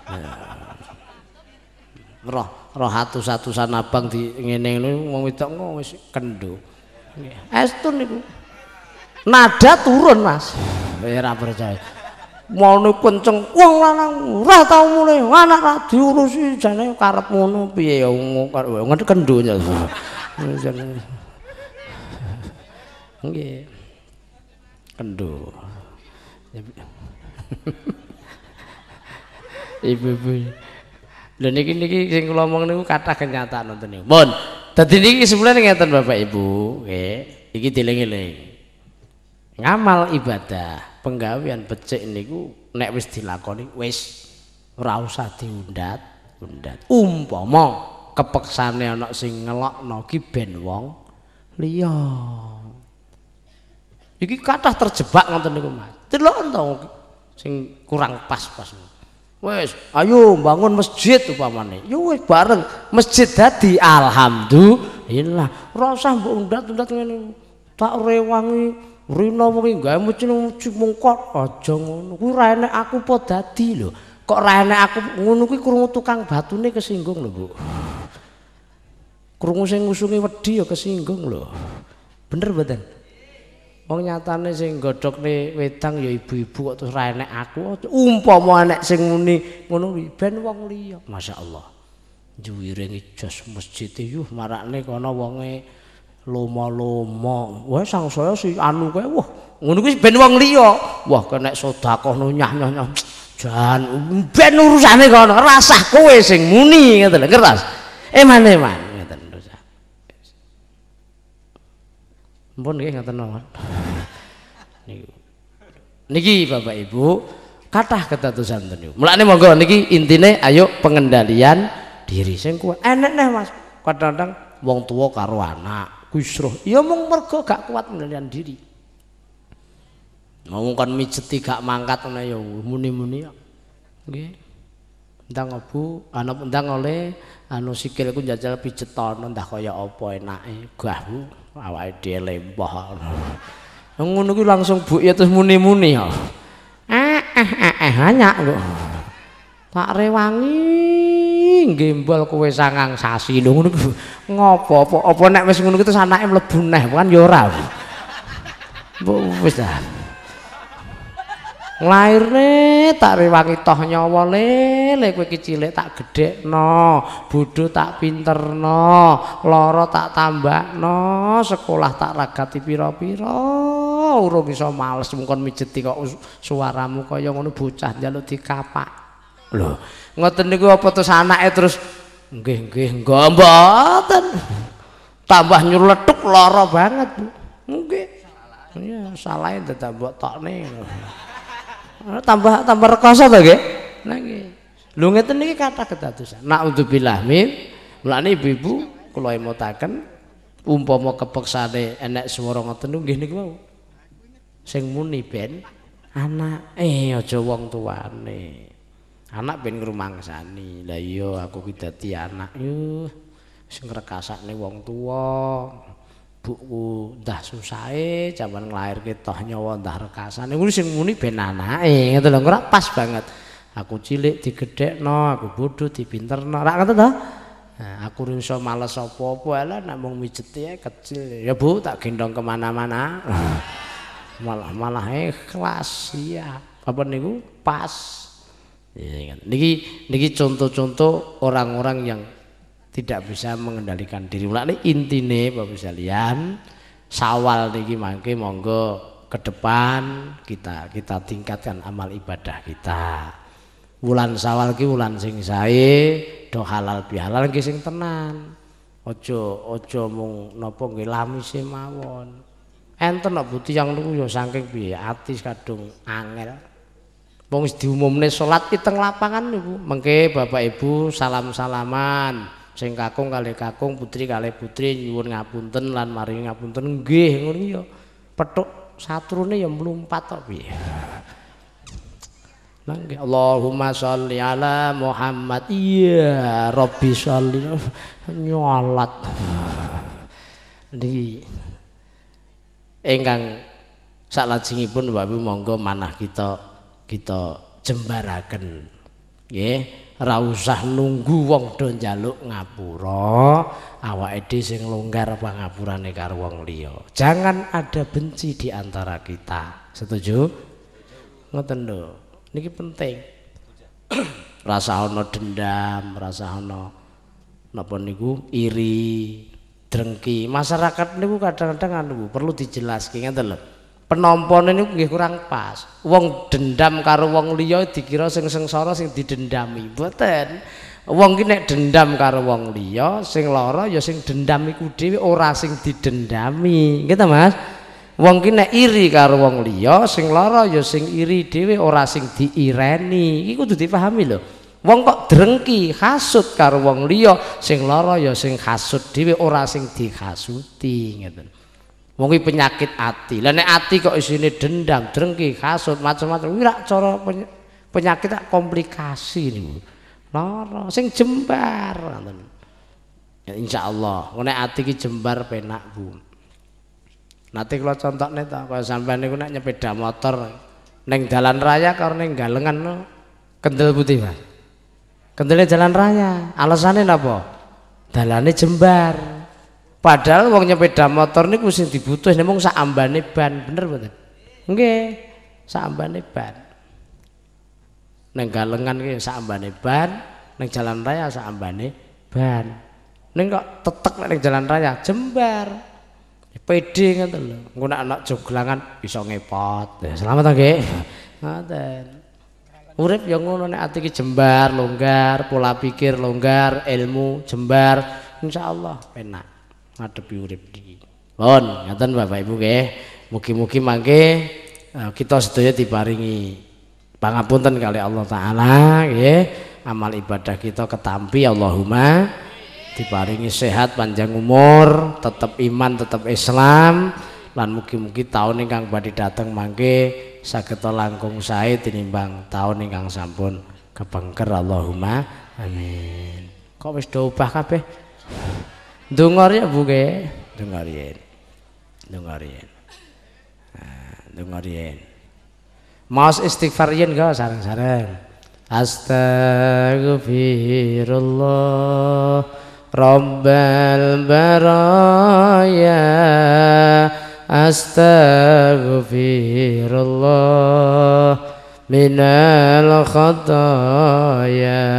A: eh, roh roh satu atusan abang di ngene ngene wong wedok wis kendo estun niku nada turun mas eh, ora percaya mau kenceng wong lanang ora tau mulai anak ra diurusi jane karep ngono piye ya ngono ngene kendonya. Nggih. Kendo. Ibu-ibu. Lho niki niki sing kula omong niku kathah kenyataan wonten niku. Mun dadi niki sebenarnya ngeten Bapak Ibu, nggih. Iki dieling-eling ngamal ibadah penggawean becik niku nek wis dilakoni wis ora usah diundat undat umpama kepeksane ana sing ngelokno ki ben wong liya iki kathah terjebak ngoten niku Mas delok sing kurang pas-pas wis ayo bangun masjid upamane yo wis bareng masjid dadi alhamdulillah ora usah mbok undat-undat ngene tak rewangi rina wengi gawe mucing-mucing mungkot aja ngono kuwi ra enek aku po dadi lho kok ra enek aku ngono kuwi krungu tukang batune kesinggung lho Bu krungu sing ngusungi wedi ya kesinggung lho bener mboten Wong nyatane sing godhokne wedang ya ibu-ibu kok terus ra enek aku umpama enek sing muni ngono kuwi ben wong liya masyaallah juwiring ijos masjid yuh marakne kono wonge lomo-lomo. Wah sang saya si anu kae wah ngono kuwi ben wong liya. Wah kena sedekah no nyah-nyah. Jan ben urusane kono, rasah kowe sing muni ngoten lho, ngertos? Eman-eman ngoten lho. Ampun nggih ngoten mawon. Niku. Niki Bapak Ibu, kathah ketatusan niku. Mulane monggo niki intine ayo pengendalian diri sing kuat. Enek neh Mas, kadang-kadang wong tua karo anak Gusroh. Ya mung mergo gak kuat ngelian diri. Mau kan mijeti gak mangkat ana ya muni-muni ya. Nggih. Ndang abu ana ndang oleh anu sikil ku njajal pijetono ndah kaya apa enake gahu awake dhewe lempah. Ya ngono kuwi langsung bu ya terus muni-muni ya. Eh eh eh, eh hanya kok. Tak rewangi nggembal kue sangang sasi dong nunggu ngopo apa opo nek wis ngono itu sana em mlebu neh bukan yora ya bu bisa lahir nih tak rewangi toh nyawa lele kue kecil le tak no budu tak pinter no loro tak tambah no sekolah tak ragati piro piro urung iso males mungkin mijeti kok suaramu kaya ngono bocah njaluk dikapak Lho, ngoten niku apa terus anake terus nggih nggih nggih mboten. Tambah nyuletuk lara banget. Nggih. Ya salahe tetap buat tokne. tambah tambah rekoso to nggih. Nah nggih. Lho ngeten niki kathah ketatusan. Naudzubillah min. Mulane ibu-ibu kula emotaken umpama kepeksane enek swara ngoten nggih niku wau. Sing muni ben anak eh aja wong tuane. anak ben ngrumangsani lah iya aku ki dadi anak yo sing rekasane wong tuwa buku ndah susahe jaman nglairke toh nyawa ndah rekasane ngono sing muni ben anake ngono lho ora pas banget aku cilik digedhekno aku bodho dipinterno ra ngono to Nah, aku rinso males apa-apa ala nek mung mijeti ae kecil. Ya Bu, tak gendong kemana mana Malah malah ikhlas ya. Apa niku? Pas. Ya, Niki niki contoh-contoh orang-orang yang tidak bisa mengendalikan diri. Mulane intine Bapak sekalian, sawal niki mangke monggo ke depan kita kita tingkatkan amal ibadah kita. Wulan sawal ki wulan sing sae, do halal bihalal ki sing tenan. Ojo ojo mung napa nggih lamise mawon. Enten nek buti yang niku ya saking piye, atis kadung angel. Wong wis diumumne salat ki teng lapangan niku. Mengke Bapak Ibu salam-salaman. Sing kakung kali kakung, putri kali putri nyuwun ngapunten lan mari ngapunten nggih ngono ya. Petuk satrune ya mlumpat to piye. Nangge Allahumma sholli ala Muhammad. Iya, Rabbi sholli nyolat. Niki singi salajengipun Bapak monggo manah kita kita jembaraken ya, rausah nunggu wong do njaluk ngapura awak dhewe sing longgar pangapurane karo wong liya jangan ada benci di antara kita setuju ngoten lho niki penting rasa ono dendam rasa apa napa niku iri drengki masyarakat niku kadang-kadang anu perlu dijelaskan yang lho penompone niku nggih kurang pas. Wong dendam karo wong liya dikira sing sengsara sing didendami. Mboten. Wong ki nek dendam karo wong liya, sing lara ya sing dendam iku dhewe ora sing didendami. Gitu Mas? Wong ki nek iri karo wong liya, sing lara ya sing iri dhewe ora sing diireni. Iki kudu dipahami lho. Wong kok drengki hasud karo wong liya, sing lara ya sing hasud dhewe ora sing dikhasuti, ngeten mungkin penyakit hati, lene hati ati kok sini dendam, drengki, kasut, macam-macam. wira coro penyakitnya penyakit tak komplikasi nih, loro sing jembar ya, Insya Allah, nek hati ki jembar penak, Bu. Nanti kalau contoh contohnya tak kalau sampai nih nek nyepeda motor neng jalan raya karena neng galengan kendel putih mas. Kendelnya jalan raya, alasannya apa? Dalane jembar. Padahal wong nyepeda motor niku sing ini mung sak ambane ban, bener bener, Nggih, sak ambane ban. Neng galengan ki sak ambane ban, neng jalan raya sak ambane ban. Neng kok tetek neng jalan raya jembar. Pede ngoten lho. Engko nek anak joglangan bisa ngepot. Ya, selamat ta, Nggih. Ngoten. Urip yang ngono nek ati ki jembar, longgar, pola pikir longgar, ilmu jembar, insyaallah penak ngadepi urip niki. Pun ngaten Bapak Ibu nggih. Mugi-mugi mangke e, kita sedaya diparingi pangapunten kali Allah taala nggih. Amal ibadah kita ketampi Allahumma diparingi sehat panjang umur, tetap iman, tetap Islam lan mugi-mugi tahun ingkang badhe dateng mangke saged langkung sae tinimbang tahun ingkang sampun kepengker Allahumma amin. Kok wis do obah kabeh? Dengar ya buge, ya, dengar ya. Mas istighfar ya kau sarang-sarang. Astagfirullah Rabbal baraya Astagfirullah Minal khataya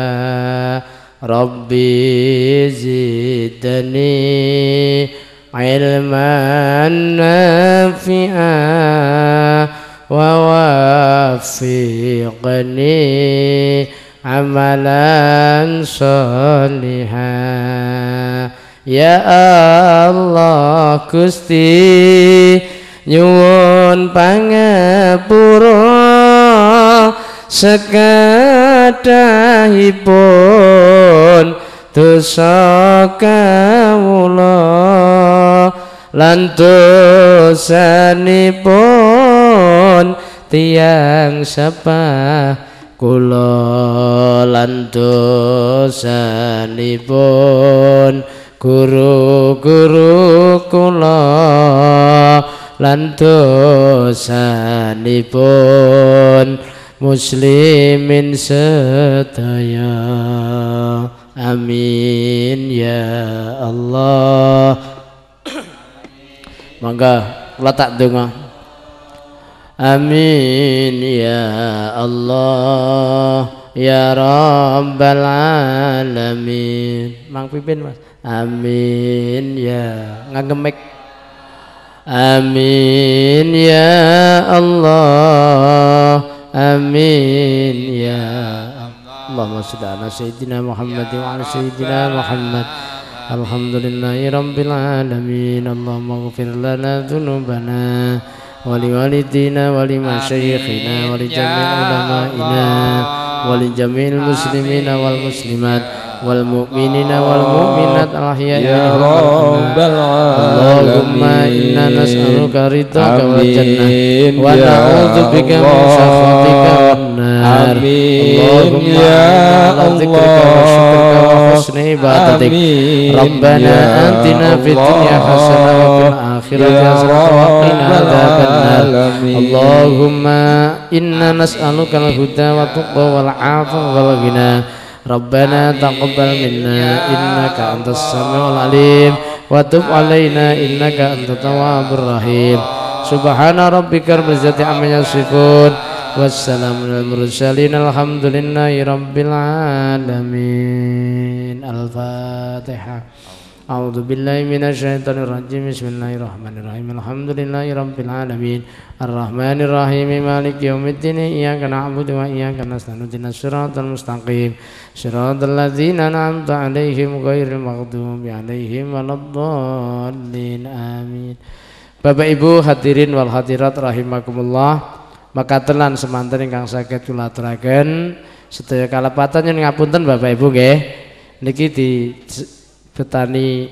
A: Rabbi zidni ilman nafi'a wa wafiqni amalan soliha Ya Allah Gusti nyuwun pangapura sekarang kathahipun dosa kawula lan dosanipun tiyang sepah kula lan dosanipun guru-guru kula lan dosanipun muslimin sedaya amin ya Allah Mangga, kula tak donga amin ya Allah ya rabbal alamin mang pipin Mas amin ya ngagemek amin ya Allah Amin ya Allahumma shalli ala sayyidina Muhammad wa ala sayyidina Muhammad Alhamdulillahi rabbil alamin Allahumma ighfir lana dhunubana wa liwalidina wa limashayikhina wa li jami'il ya ulama'ina wa li jami'il muslimina wal muslimat wal mu'minina wal mu'minat al ahya'i ya rabbal Allahumma inna nas'aluka ridhaka wal jannah ya wa na'udzubika min sakhatika wan Allahumma ya Allah Rabbana antina ya fid dunya hasanah wa fil akhirati ya hasanah wa qina adzabannar Allahumma inna nas'aluka al huda wa tuqwa wal afwa wal ghina Rabbana taqabbal minna ya innaka antas samiul alim wa tub alaina innaka antat tawwabur rahim subhana rabbika rabbil izzati amma yasifun wassalamu alal mursalin alhamdulillahi rabbil alamin al fatihah A'udzu billahi minasy syaithanir rajim. Bismillahirrahmanirrahim. Alhamdulillahirabbil alamin. Arrahmanir rahim. Maliki yaumiddin. Iyyaka na'budu wa iyyaka nasta'in. Shiratal mustaqim. Shiratal ladzina an'amta 'alaihim ghairil maghdubi 'alaihim waladdallin. Amin. Bapak Ibu hadirin wal hadirat rahimakumullah. Maka tenan semanten ingkang saged kula aturaken sedaya kalepatan yen ngapunten Bapak Ibu nggih. Niki di Betani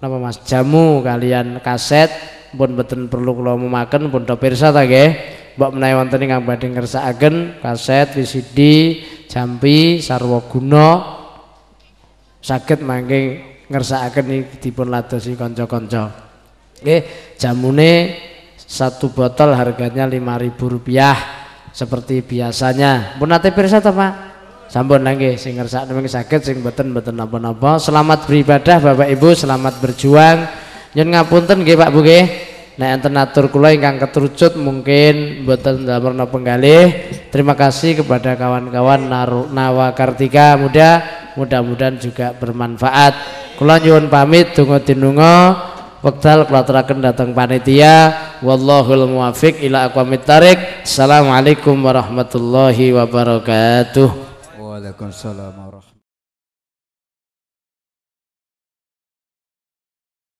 A: apa Mas jamu kalian kaset pun beten perlu kalau mau makan, pun do pirsa ta nggih menaik menawi wonten ingkang ngerasa agen kaset VCD jampi Sarwo sakit guna ngerasa agen ngersakaken dipun ladosi konco-konco. oke jamune satu botol harganya lima ribu rupiah seperti biasanya pun nanti pirsa Pak sampun lagi sing ngersak nemeng sakit sing beten beten apa napa selamat beribadah bapak ibu selamat berjuang nyun ngapunten nggih pak bu nggih nek enten atur kula ingkang keterucut mungkin mboten damerna penggali. terima kasih kepada kawan-kawan Nawa Kartika Muda mudah-mudahan juga bermanfaat kula nyuwun pamit donga tinungo. wekdal kula terakan datang panitia wallahul muwafiq ila aqwamit tarik assalamualaikum warahmatullahi wabarakatuh le consola